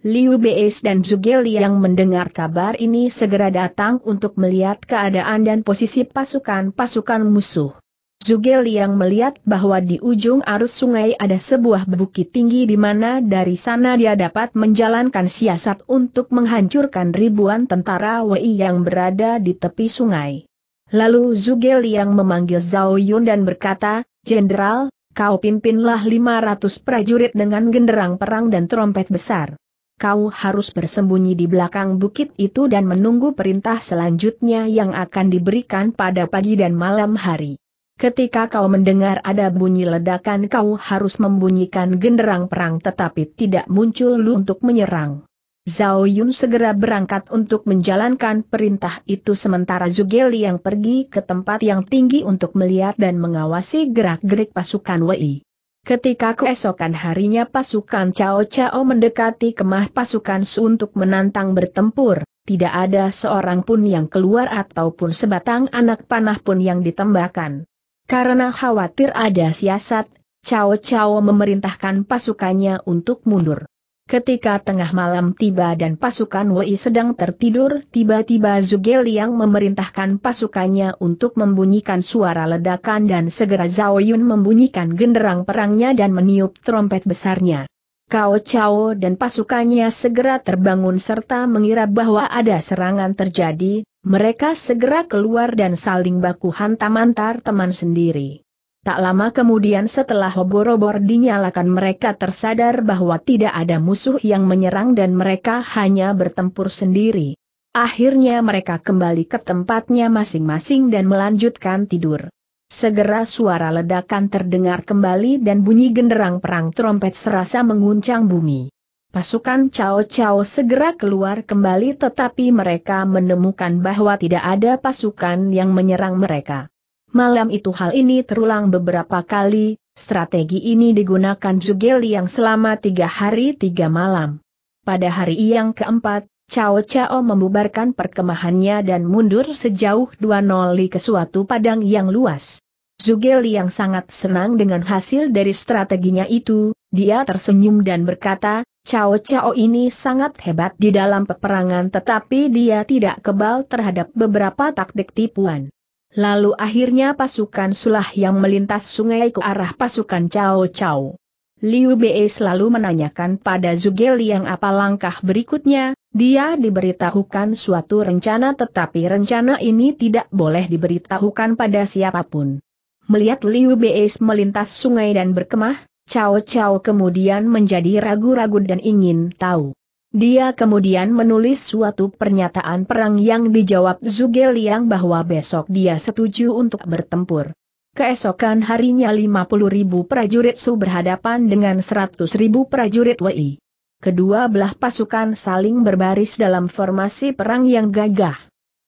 Liu Beis dan Zhuge yang mendengar kabar ini segera datang untuk melihat keadaan dan posisi pasukan-pasukan musuh. Zhuge yang melihat bahwa di ujung arus sungai ada sebuah bukit tinggi di mana dari sana dia dapat menjalankan siasat untuk menghancurkan ribuan tentara Wei yang berada di tepi sungai. Lalu Zugel Liang memanggil Zhao Yun dan berkata, Jenderal, kau pimpinlah 500 prajurit dengan genderang perang dan trompet besar. Kau harus bersembunyi di belakang bukit itu dan menunggu perintah selanjutnya yang akan diberikan pada pagi dan malam hari. Ketika kau mendengar ada bunyi ledakan kau harus membunyikan genderang perang tetapi tidak muncul lu untuk menyerang. Zhao Yun segera berangkat untuk menjalankan perintah itu sementara Li yang pergi ke tempat yang tinggi untuk melihat dan mengawasi gerak-gerik pasukan Wei. Ketika keesokan harinya pasukan Cao Cao mendekati kemah pasukan Su untuk menantang bertempur, tidak ada seorang pun yang keluar ataupun sebatang anak panah pun yang ditembakkan. Karena khawatir ada siasat, Cao Cao memerintahkan pasukannya untuk mundur. Ketika tengah malam tiba dan pasukan Wei sedang tertidur, tiba-tiba Zuge Liang memerintahkan pasukannya untuk membunyikan suara ledakan dan segera Zhao Yun membunyikan genderang perangnya dan meniup trompet besarnya. Kao Cao dan pasukannya segera terbangun serta mengira bahwa ada serangan terjadi, mereka segera keluar dan saling baku hantam antar teman sendiri. Tak lama kemudian setelah obor-obor dinyalakan mereka tersadar bahwa tidak ada musuh yang menyerang dan mereka hanya bertempur sendiri. Akhirnya mereka kembali ke tempatnya masing-masing dan melanjutkan tidur. Segera suara ledakan terdengar kembali dan bunyi genderang perang trompet serasa menguncang bumi. Pasukan Cao Cao segera keluar kembali tetapi mereka menemukan bahwa tidak ada pasukan yang menyerang mereka. Malam itu hal ini terulang beberapa kali, strategi ini digunakan Zugeli yang selama tiga hari tiga malam. Pada hari yang keempat, Cao Cao membubarkan perkemahannya dan mundur sejauh dua noli ke suatu padang yang luas. Zugeli yang sangat senang dengan hasil dari strateginya itu, dia tersenyum dan berkata, Cao Cao ini sangat hebat di dalam peperangan tetapi dia tidak kebal terhadap beberapa taktik tipuan. Lalu akhirnya pasukan Sulah yang melintas sungai ke arah pasukan Cao Cao. Liu Bei selalu menanyakan pada Zugel yang apa langkah berikutnya, dia diberitahukan suatu rencana tetapi rencana ini tidak boleh diberitahukan pada siapapun. Melihat Liu Bei melintas sungai dan berkemah, Cao Cao kemudian menjadi ragu-ragu dan ingin tahu. Dia kemudian menulis suatu pernyataan perang yang dijawab Zuge Liang bahwa besok dia setuju untuk bertempur. Keesokan harinya 50 ribu prajurit Su berhadapan dengan 100 ribu prajurit Wei. Kedua belah pasukan saling berbaris dalam formasi perang yang gagah.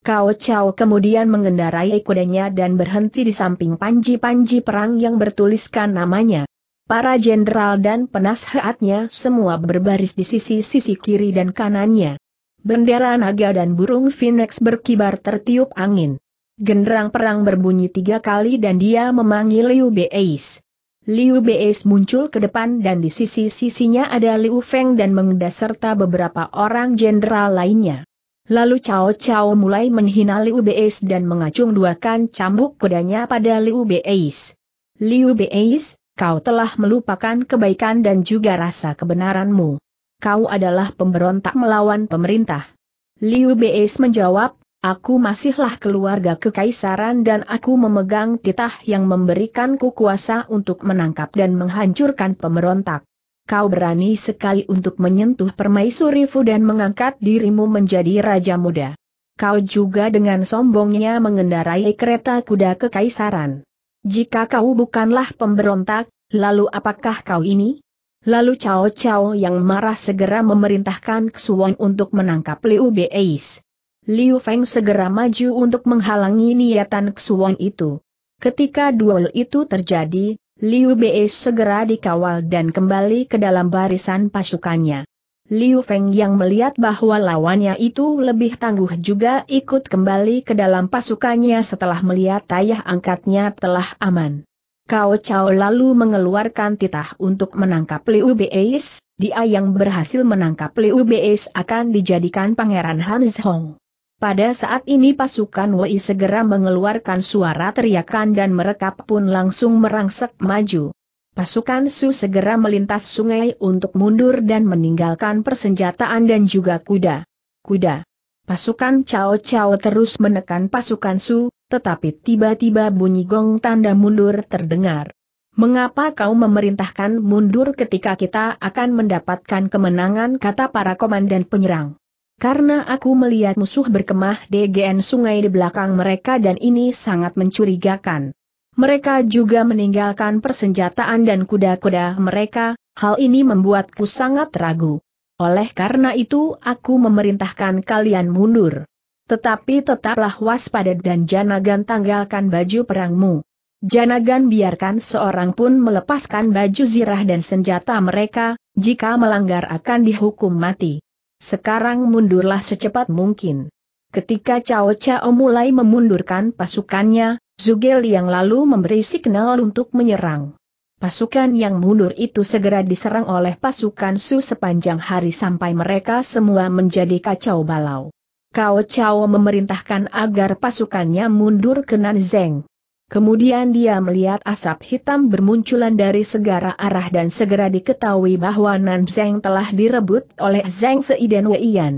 Kao Chao kemudian mengendarai kudanya dan berhenti di samping panji-panji perang yang bertuliskan namanya. Para jenderal dan penasihatnya semua berbaris di sisi-sisi kiri dan kanannya. Bendera naga dan burung Phoenix berkibar tertiup angin. Genderang perang berbunyi tiga kali dan dia memanggil Liu Beis. Liu Beis muncul ke depan dan di sisi-sisinya ada Liu Feng dan Mengda serta beberapa orang jenderal lainnya. Lalu Cao Cao mulai menghina Liu Beis dan mengacung duakan cambuk kudanya pada Liu Beis. Liu Beis, kau telah melupakan kebaikan dan juga rasa kebenaranmu. Kau adalah pemberontak melawan pemerintah. Liu Beis menjawab, aku masihlah keluarga kekaisaran dan aku memegang titah yang memberikanku kuasa untuk menangkap dan menghancurkan pemberontak. Kau berani sekali untuk menyentuh Permaisuri Fu dan mengangkat dirimu menjadi raja muda. Kau juga dengan sombongnya mengendarai kereta kuda kekaisaran. Jika kau bukanlah pemberontak, lalu apakah kau ini? Lalu Cao Cao yang marah segera memerintahkan Xuan untuk menangkap Liu Beis. Liu Feng segera maju untuk menghalangi niatan Xuan itu. Ketika duel itu terjadi, Liu Beis segera dikawal dan kembali ke dalam barisan pasukannya. Liu Feng yang melihat bahwa lawannya itu lebih tangguh juga ikut kembali ke dalam pasukannya setelah melihat ayah angkatnya telah aman. Kau Chao lalu mengeluarkan titah untuk menangkap Liu Beis, dia yang berhasil menangkap Liu Beis akan dijadikan pangeran Han Zhong. Pada saat ini pasukan Wei segera mengeluarkan suara teriakan dan mereka pun langsung merangsek maju. Pasukan Su segera melintas sungai untuk mundur dan meninggalkan persenjataan dan juga kuda. Kuda. Pasukan Cao Cao terus menekan pasukan Su, tetapi tiba-tiba bunyi gong tanda mundur terdengar. Mengapa kau memerintahkan mundur ketika kita akan mendapatkan kemenangan kata para komandan penyerang? Karena aku melihat musuh berkemah DGN sungai di belakang mereka dan ini sangat mencurigakan. Mereka juga meninggalkan persenjataan dan kuda-kuda mereka, hal ini membuatku sangat ragu. Oleh karena itu aku memerintahkan kalian mundur. Tetapi tetaplah waspada dan janagan tanggalkan baju perangmu. Janagan biarkan seorang pun melepaskan baju zirah dan senjata mereka, jika melanggar akan dihukum mati. Sekarang mundurlah secepat mungkin. Ketika Cao Cao mulai memundurkan pasukannya, Zugel yang lalu memberi signal untuk menyerang. Pasukan yang mundur itu segera diserang oleh pasukan Su sepanjang hari sampai mereka semua menjadi kacau balau. Kao Chao memerintahkan agar pasukannya mundur ke Nanzeng. Kemudian dia melihat asap hitam bermunculan dari segara arah dan segera diketahui bahwa Nanzeng telah direbut oleh Zhang Fei dan Yan.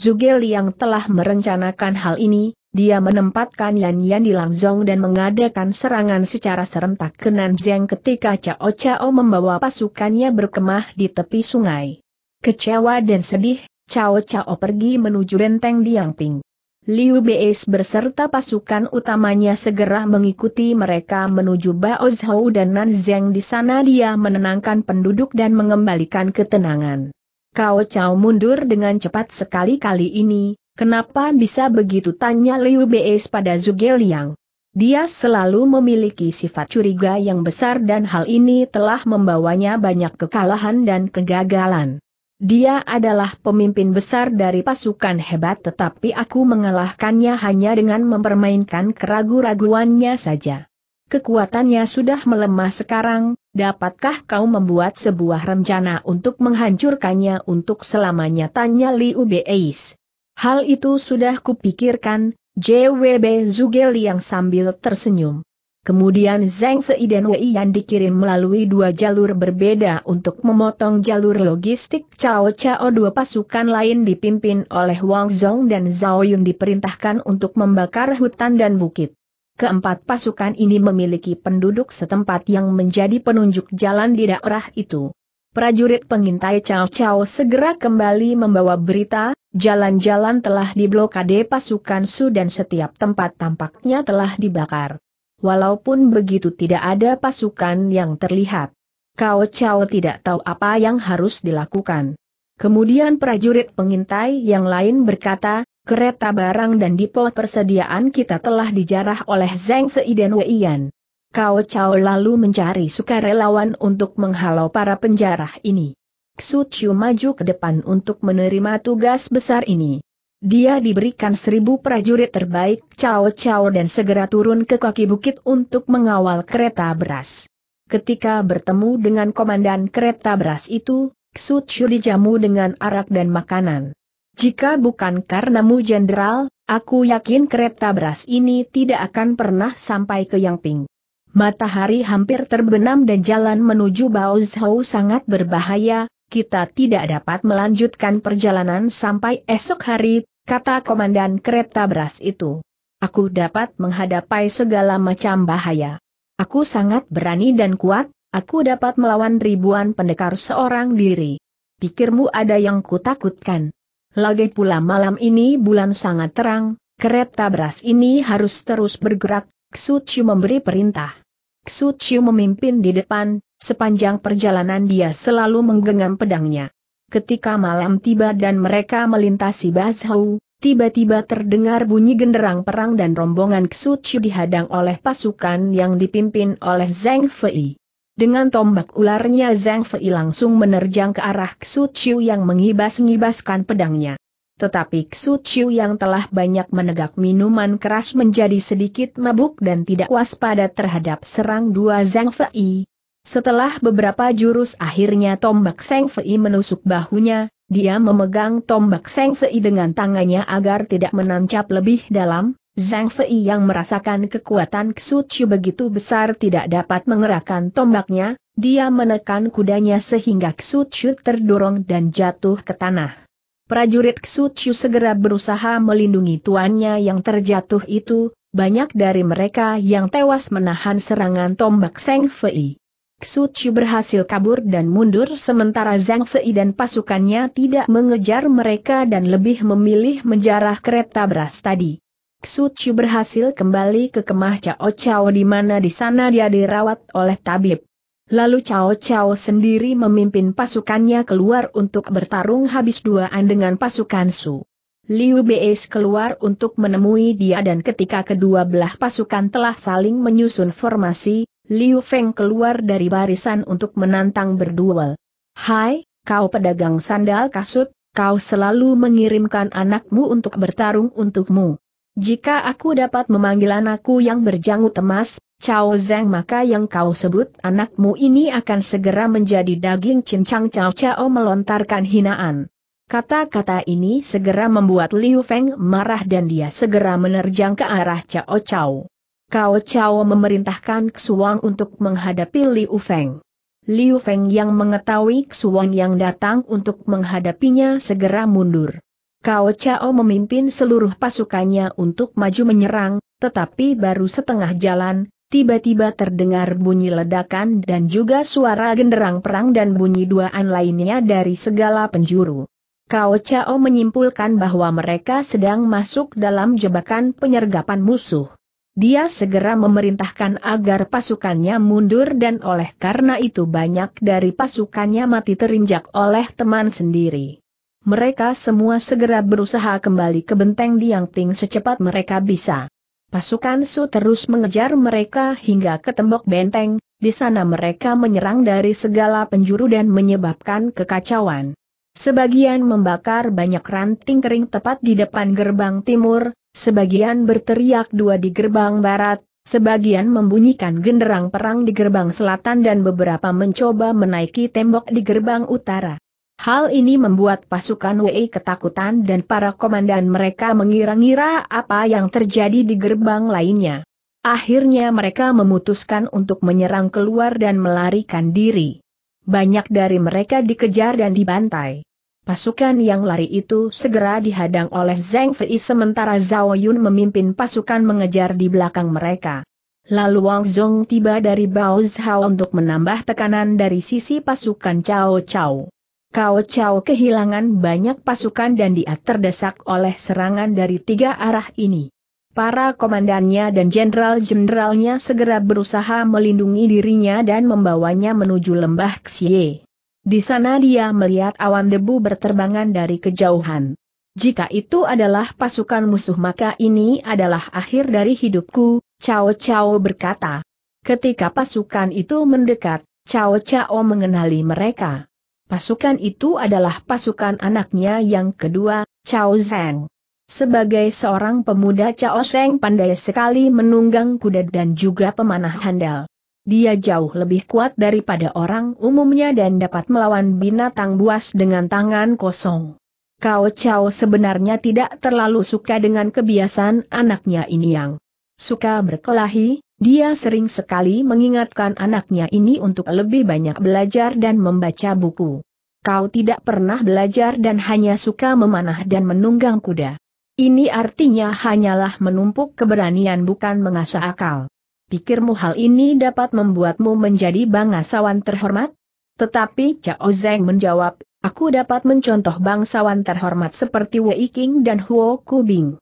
Zugel yang telah merencanakan hal ini, dia menempatkan Yan Yan di Langzong dan mengadakan serangan secara serentak ke Nanjing ketika Cao Cao membawa pasukannya berkemah di tepi sungai. Kecewa dan sedih, Cao Cao pergi menuju benteng di Yangping. Liu Beis berserta pasukan utamanya segera mengikuti mereka menuju Bao Zhou dan Nanzeng di sana dia menenangkan penduduk dan mengembalikan ketenangan. Cao Cao mundur dengan cepat sekali kali ini, Kenapa bisa begitu tanya Liu Beis pada Zugel Liang? Dia selalu memiliki sifat curiga yang besar dan hal ini telah membawanya banyak kekalahan dan kegagalan. Dia adalah pemimpin besar dari pasukan hebat tetapi aku mengalahkannya hanya dengan mempermainkan keragu-raguannya saja. Kekuatannya sudah melemah sekarang, dapatkah kau membuat sebuah rencana untuk menghancurkannya untuk selamanya tanya Liu Beis. Hal itu sudah kupikirkan, JWB Zuge yang sambil tersenyum. Kemudian Zeng Fei dan Wei Yan dikirim melalui dua jalur berbeda untuk memotong jalur logistik Cao Cao dua pasukan lain dipimpin oleh Wang Zhong dan Zhao Yun diperintahkan untuk membakar hutan dan bukit. Keempat pasukan ini memiliki penduduk setempat yang menjadi penunjuk jalan di daerah itu prajurit pengintai Cao Cao segera kembali membawa berita, jalan-jalan telah diblokade pasukan Su dan setiap tempat tampaknya telah dibakar. Walaupun begitu tidak ada pasukan yang terlihat. Cao Cao tidak tahu apa yang harus dilakukan. Kemudian prajurit pengintai yang lain berkata, kereta barang dan depot persediaan kita telah dijarah oleh Zeng Seiden Kau Chao lalu mencari sukarelawan untuk menghalau para penjarah ini. Xu Chiu maju ke depan untuk menerima tugas besar ini. Dia diberikan seribu prajurit terbaik Chao Chao dan segera turun ke kaki bukit untuk mengawal kereta beras. Ketika bertemu dengan komandan kereta beras itu, Xu Chiu dijamu dengan arak dan makanan. Jika bukan karenamu jenderal, aku yakin kereta beras ini tidak akan pernah sampai ke Yangping matahari hampir terbenam dan jalan menuju Baozhou sangat berbahaya, kita tidak dapat melanjutkan perjalanan sampai esok hari, kata komandan kereta beras itu. Aku dapat menghadapi segala macam bahaya. Aku sangat berani dan kuat, aku dapat melawan ribuan pendekar seorang diri. Pikirmu ada yang kutakutkan. Lagi pula malam ini bulan sangat terang, kereta beras ini harus terus bergerak, Xu Chu memberi perintah. Xu Chu memimpin di depan, sepanjang perjalanan dia selalu menggenggam pedangnya. Ketika malam tiba dan mereka melintasi Bazhou, tiba-tiba terdengar bunyi genderang perang dan rombongan Xu Chu dihadang oleh pasukan yang dipimpin oleh Zhang Fei. Dengan tombak ularnya Zhang Fei langsung menerjang ke arah Xu Chu yang mengibas-ngibaskan pedangnya. Tetapi Xu Chiu yang telah banyak menegak minuman keras menjadi sedikit mabuk dan tidak waspada terhadap serang dua Zhang Fei. Setelah beberapa jurus akhirnya tombak Zhang Fei menusuk bahunya, dia memegang tombak Zhang Fei dengan tangannya agar tidak menancap lebih dalam. Zhang Fei yang merasakan kekuatan Xu Chiu begitu besar tidak dapat mengerahkan tombaknya, dia menekan kudanya sehingga Xu Chiu terdorong dan jatuh ke tanah. Prajurit Xuchu segera berusaha melindungi tuannya yang terjatuh itu, banyak dari mereka yang tewas menahan serangan tombak Zhang Fei. Xuchu berhasil kabur dan mundur sementara Zhang Fei dan pasukannya tidak mengejar mereka dan lebih memilih menjarah kereta beras tadi. Xuchu berhasil kembali ke kemah Cao Cao di mana di sana dia dirawat oleh tabib. Lalu Cao Cao sendiri memimpin pasukannya keluar untuk bertarung habis duaan dengan pasukan Su. Liu Beis keluar untuk menemui dia dan ketika kedua belah pasukan telah saling menyusun formasi, Liu Feng keluar dari barisan untuk menantang berduel. Hai, kau pedagang sandal kasut, kau selalu mengirimkan anakmu untuk bertarung untukmu. Jika aku dapat memanggil anakku yang berjanggut emas, Cao Zeng maka yang kau sebut anakmu ini akan segera menjadi daging cincang Cao Cao melontarkan hinaan. Kata-kata ini segera membuat Liu Feng marah dan dia segera menerjang ke arah Cao Cao. Cao Cao memerintahkan Xuang untuk menghadapi Liu Feng. Liu Feng yang mengetahui Xuang yang datang untuk menghadapinya segera mundur. Cao Cao memimpin seluruh pasukannya untuk maju menyerang, tetapi baru setengah jalan, Tiba-tiba terdengar bunyi ledakan dan juga suara genderang perang dan bunyi duaan lainnya dari segala penjuru. Kao Chao menyimpulkan bahwa mereka sedang masuk dalam jebakan penyergapan musuh. Dia segera memerintahkan agar pasukannya mundur dan oleh karena itu banyak dari pasukannya mati terinjak oleh teman sendiri. Mereka semua segera berusaha kembali ke benteng Diang Ting secepat mereka bisa. Pasukan Su terus mengejar mereka hingga ke tembok benteng, di sana mereka menyerang dari segala penjuru dan menyebabkan kekacauan. Sebagian membakar banyak ranting kering tepat di depan gerbang timur, sebagian berteriak dua di gerbang barat, sebagian membunyikan genderang perang di gerbang selatan dan beberapa mencoba menaiki tembok di gerbang utara. Hal ini membuat pasukan Wei ketakutan dan para komandan mereka mengira-ngira apa yang terjadi di gerbang lainnya. Akhirnya mereka memutuskan untuk menyerang keluar dan melarikan diri. Banyak dari mereka dikejar dan dibantai. Pasukan yang lari itu segera dihadang oleh Zhang Fei sementara Zhao Yun memimpin pasukan mengejar di belakang mereka. Lalu Wang Zhong tiba dari Bao Zhao untuk menambah tekanan dari sisi pasukan Cao Cao. Kau Chow kehilangan banyak pasukan dan dia terdesak oleh serangan dari tiga arah ini. Para komandannya dan jenderal-jenderalnya segera berusaha melindungi dirinya dan membawanya menuju lembah Xie. Di sana dia melihat awan debu berterbangan dari kejauhan. Jika itu adalah pasukan musuh maka ini adalah akhir dari hidupku, Cao Cao berkata. Ketika pasukan itu mendekat, Cao Cao mengenali mereka. Pasukan itu adalah pasukan anaknya yang kedua, Chao Zheng. Sebagai seorang pemuda Chao Zheng pandai sekali menunggang kuda dan juga pemanah handal. Dia jauh lebih kuat daripada orang umumnya dan dapat melawan binatang buas dengan tangan kosong. Kao Chao sebenarnya tidak terlalu suka dengan kebiasaan anaknya ini yang suka berkelahi, dia sering sekali mengingatkan anaknya ini untuk lebih banyak belajar dan membaca buku. Kau tidak pernah belajar dan hanya suka memanah dan menunggang kuda. Ini artinya hanyalah menumpuk keberanian bukan mengasah akal. Pikirmu hal ini dapat membuatmu menjadi bangsawan terhormat? Tetapi Cao Zeng menjawab, aku dapat mencontoh bangsawan terhormat seperti Wei King dan Huo Kubing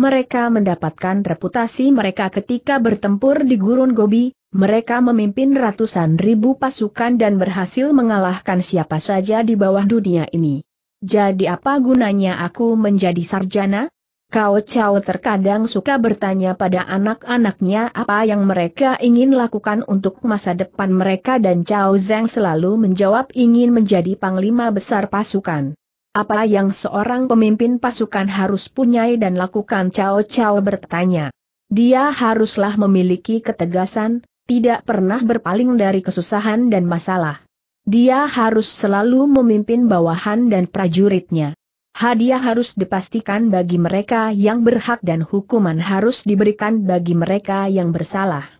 mereka mendapatkan reputasi mereka ketika bertempur di Gurun Gobi, mereka memimpin ratusan ribu pasukan dan berhasil mengalahkan siapa saja di bawah dunia ini. Jadi apa gunanya aku menjadi sarjana? Kau Chow terkadang suka bertanya pada anak-anaknya apa yang mereka ingin lakukan untuk masa depan mereka dan Chao Zeng selalu menjawab ingin menjadi panglima besar pasukan. Apa yang seorang pemimpin pasukan harus punyai dan lakukan Cao Cao bertanya. Dia haruslah memiliki ketegasan, tidak pernah berpaling dari kesusahan dan masalah. Dia harus selalu memimpin bawahan dan prajuritnya. Hadiah harus dipastikan bagi mereka yang berhak dan hukuman harus diberikan bagi mereka yang bersalah.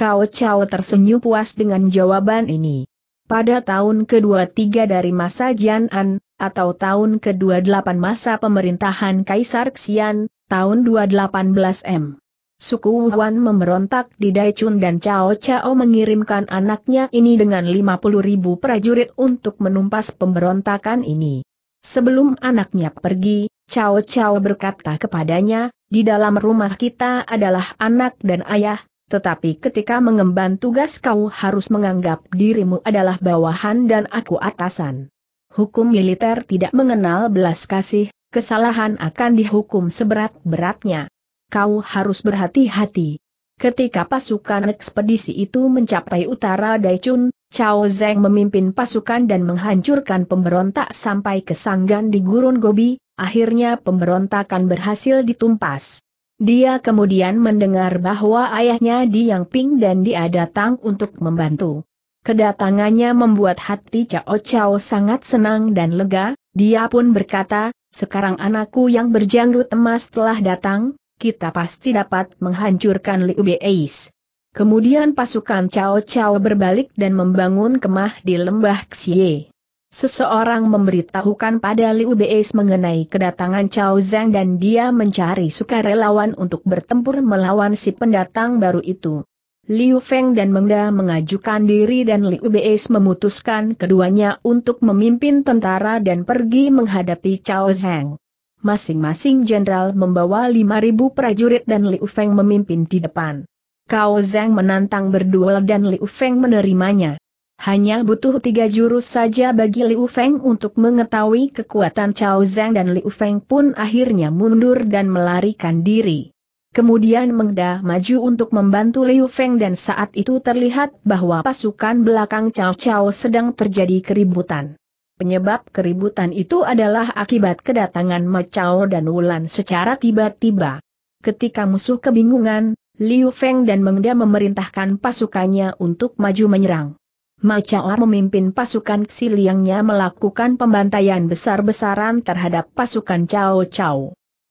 Cao Cao tersenyum puas dengan jawaban ini. Pada tahun kedua tiga dari masa Jian'an atau tahun ke-28 masa pemerintahan Kaisar Xian, tahun 218 M. Suku Wuhan memberontak di Daichun dan Cao Cao mengirimkan anaknya ini dengan 50 ribu prajurit untuk menumpas pemberontakan ini. Sebelum anaknya pergi, Cao Cao berkata kepadanya, di dalam rumah kita adalah anak dan ayah, tetapi ketika mengemban tugas kau harus menganggap dirimu adalah bawahan dan aku atasan hukum militer tidak mengenal belas kasih, kesalahan akan dihukum seberat-beratnya. Kau harus berhati-hati. Ketika pasukan ekspedisi itu mencapai utara Daichun, Chao Zeng memimpin pasukan dan menghancurkan pemberontak sampai ke Sanggan di Gurun Gobi, akhirnya pemberontakan berhasil ditumpas. Dia kemudian mendengar bahwa ayahnya Di Yang Ping dan dia datang untuk membantu. Kedatangannya membuat hati Cao Cao sangat senang dan lega, dia pun berkata, sekarang anakku yang berjanggut emas telah datang, kita pasti dapat menghancurkan Liu Beis. Kemudian pasukan Cao Cao berbalik dan membangun kemah di lembah Xie. Seseorang memberitahukan pada Liu Beis mengenai kedatangan Cao Zhang dan dia mencari sukarelawan untuk bertempur melawan si pendatang baru itu. Liu Feng dan Mengda mengajukan diri dan Liu Beis memutuskan keduanya untuk memimpin tentara dan pergi menghadapi Cao Zhang. Masing-masing jenderal membawa 5.000 prajurit dan Liu Feng memimpin di depan. Cao Zhang menantang berduel dan Liu Feng menerimanya. Hanya butuh tiga jurus saja bagi Liu Feng untuk mengetahui kekuatan Cao Zhang dan Liu Feng pun akhirnya mundur dan melarikan diri. Kemudian Mengda maju untuk membantu Liu Feng dan saat itu terlihat bahwa pasukan belakang Cao Cao sedang terjadi keributan. Penyebab keributan itu adalah akibat kedatangan Ma Chao dan Wulan secara tiba-tiba. Ketika musuh kebingungan, Liu Feng dan Mengda memerintahkan pasukannya untuk maju menyerang. Ma Chao memimpin pasukan Xiliangnya melakukan pembantaian besar-besaran terhadap pasukan Cao Cao.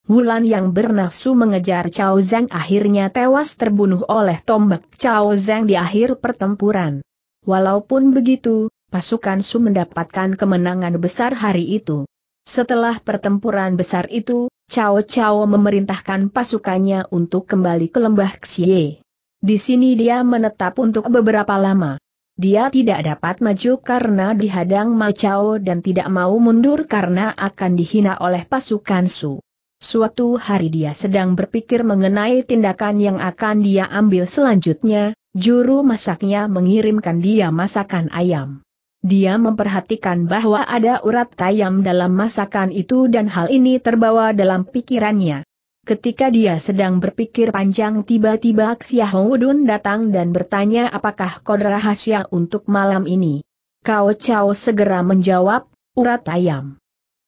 Wulan yang bernafsu mengejar Cao Zhang akhirnya tewas terbunuh oleh tombak Cao Zhang di akhir pertempuran. Walaupun begitu, pasukan Su mendapatkan kemenangan besar hari itu. Setelah pertempuran besar itu, Cao Cao memerintahkan pasukannya untuk kembali ke lembah Xie. Di sini dia menetap untuk beberapa lama. Dia tidak dapat maju karena dihadang Ma Cao dan tidak mau mundur karena akan dihina oleh pasukan Su. Suatu hari dia sedang berpikir mengenai tindakan yang akan dia ambil selanjutnya, juru masaknya mengirimkan dia masakan ayam. Dia memperhatikan bahwa ada urat ayam dalam masakan itu dan hal ini terbawa dalam pikirannya. Ketika dia sedang berpikir panjang tiba-tiba Hong Wudun datang dan bertanya apakah kod rahasia untuk malam ini. Kau Chao segera menjawab, urat ayam.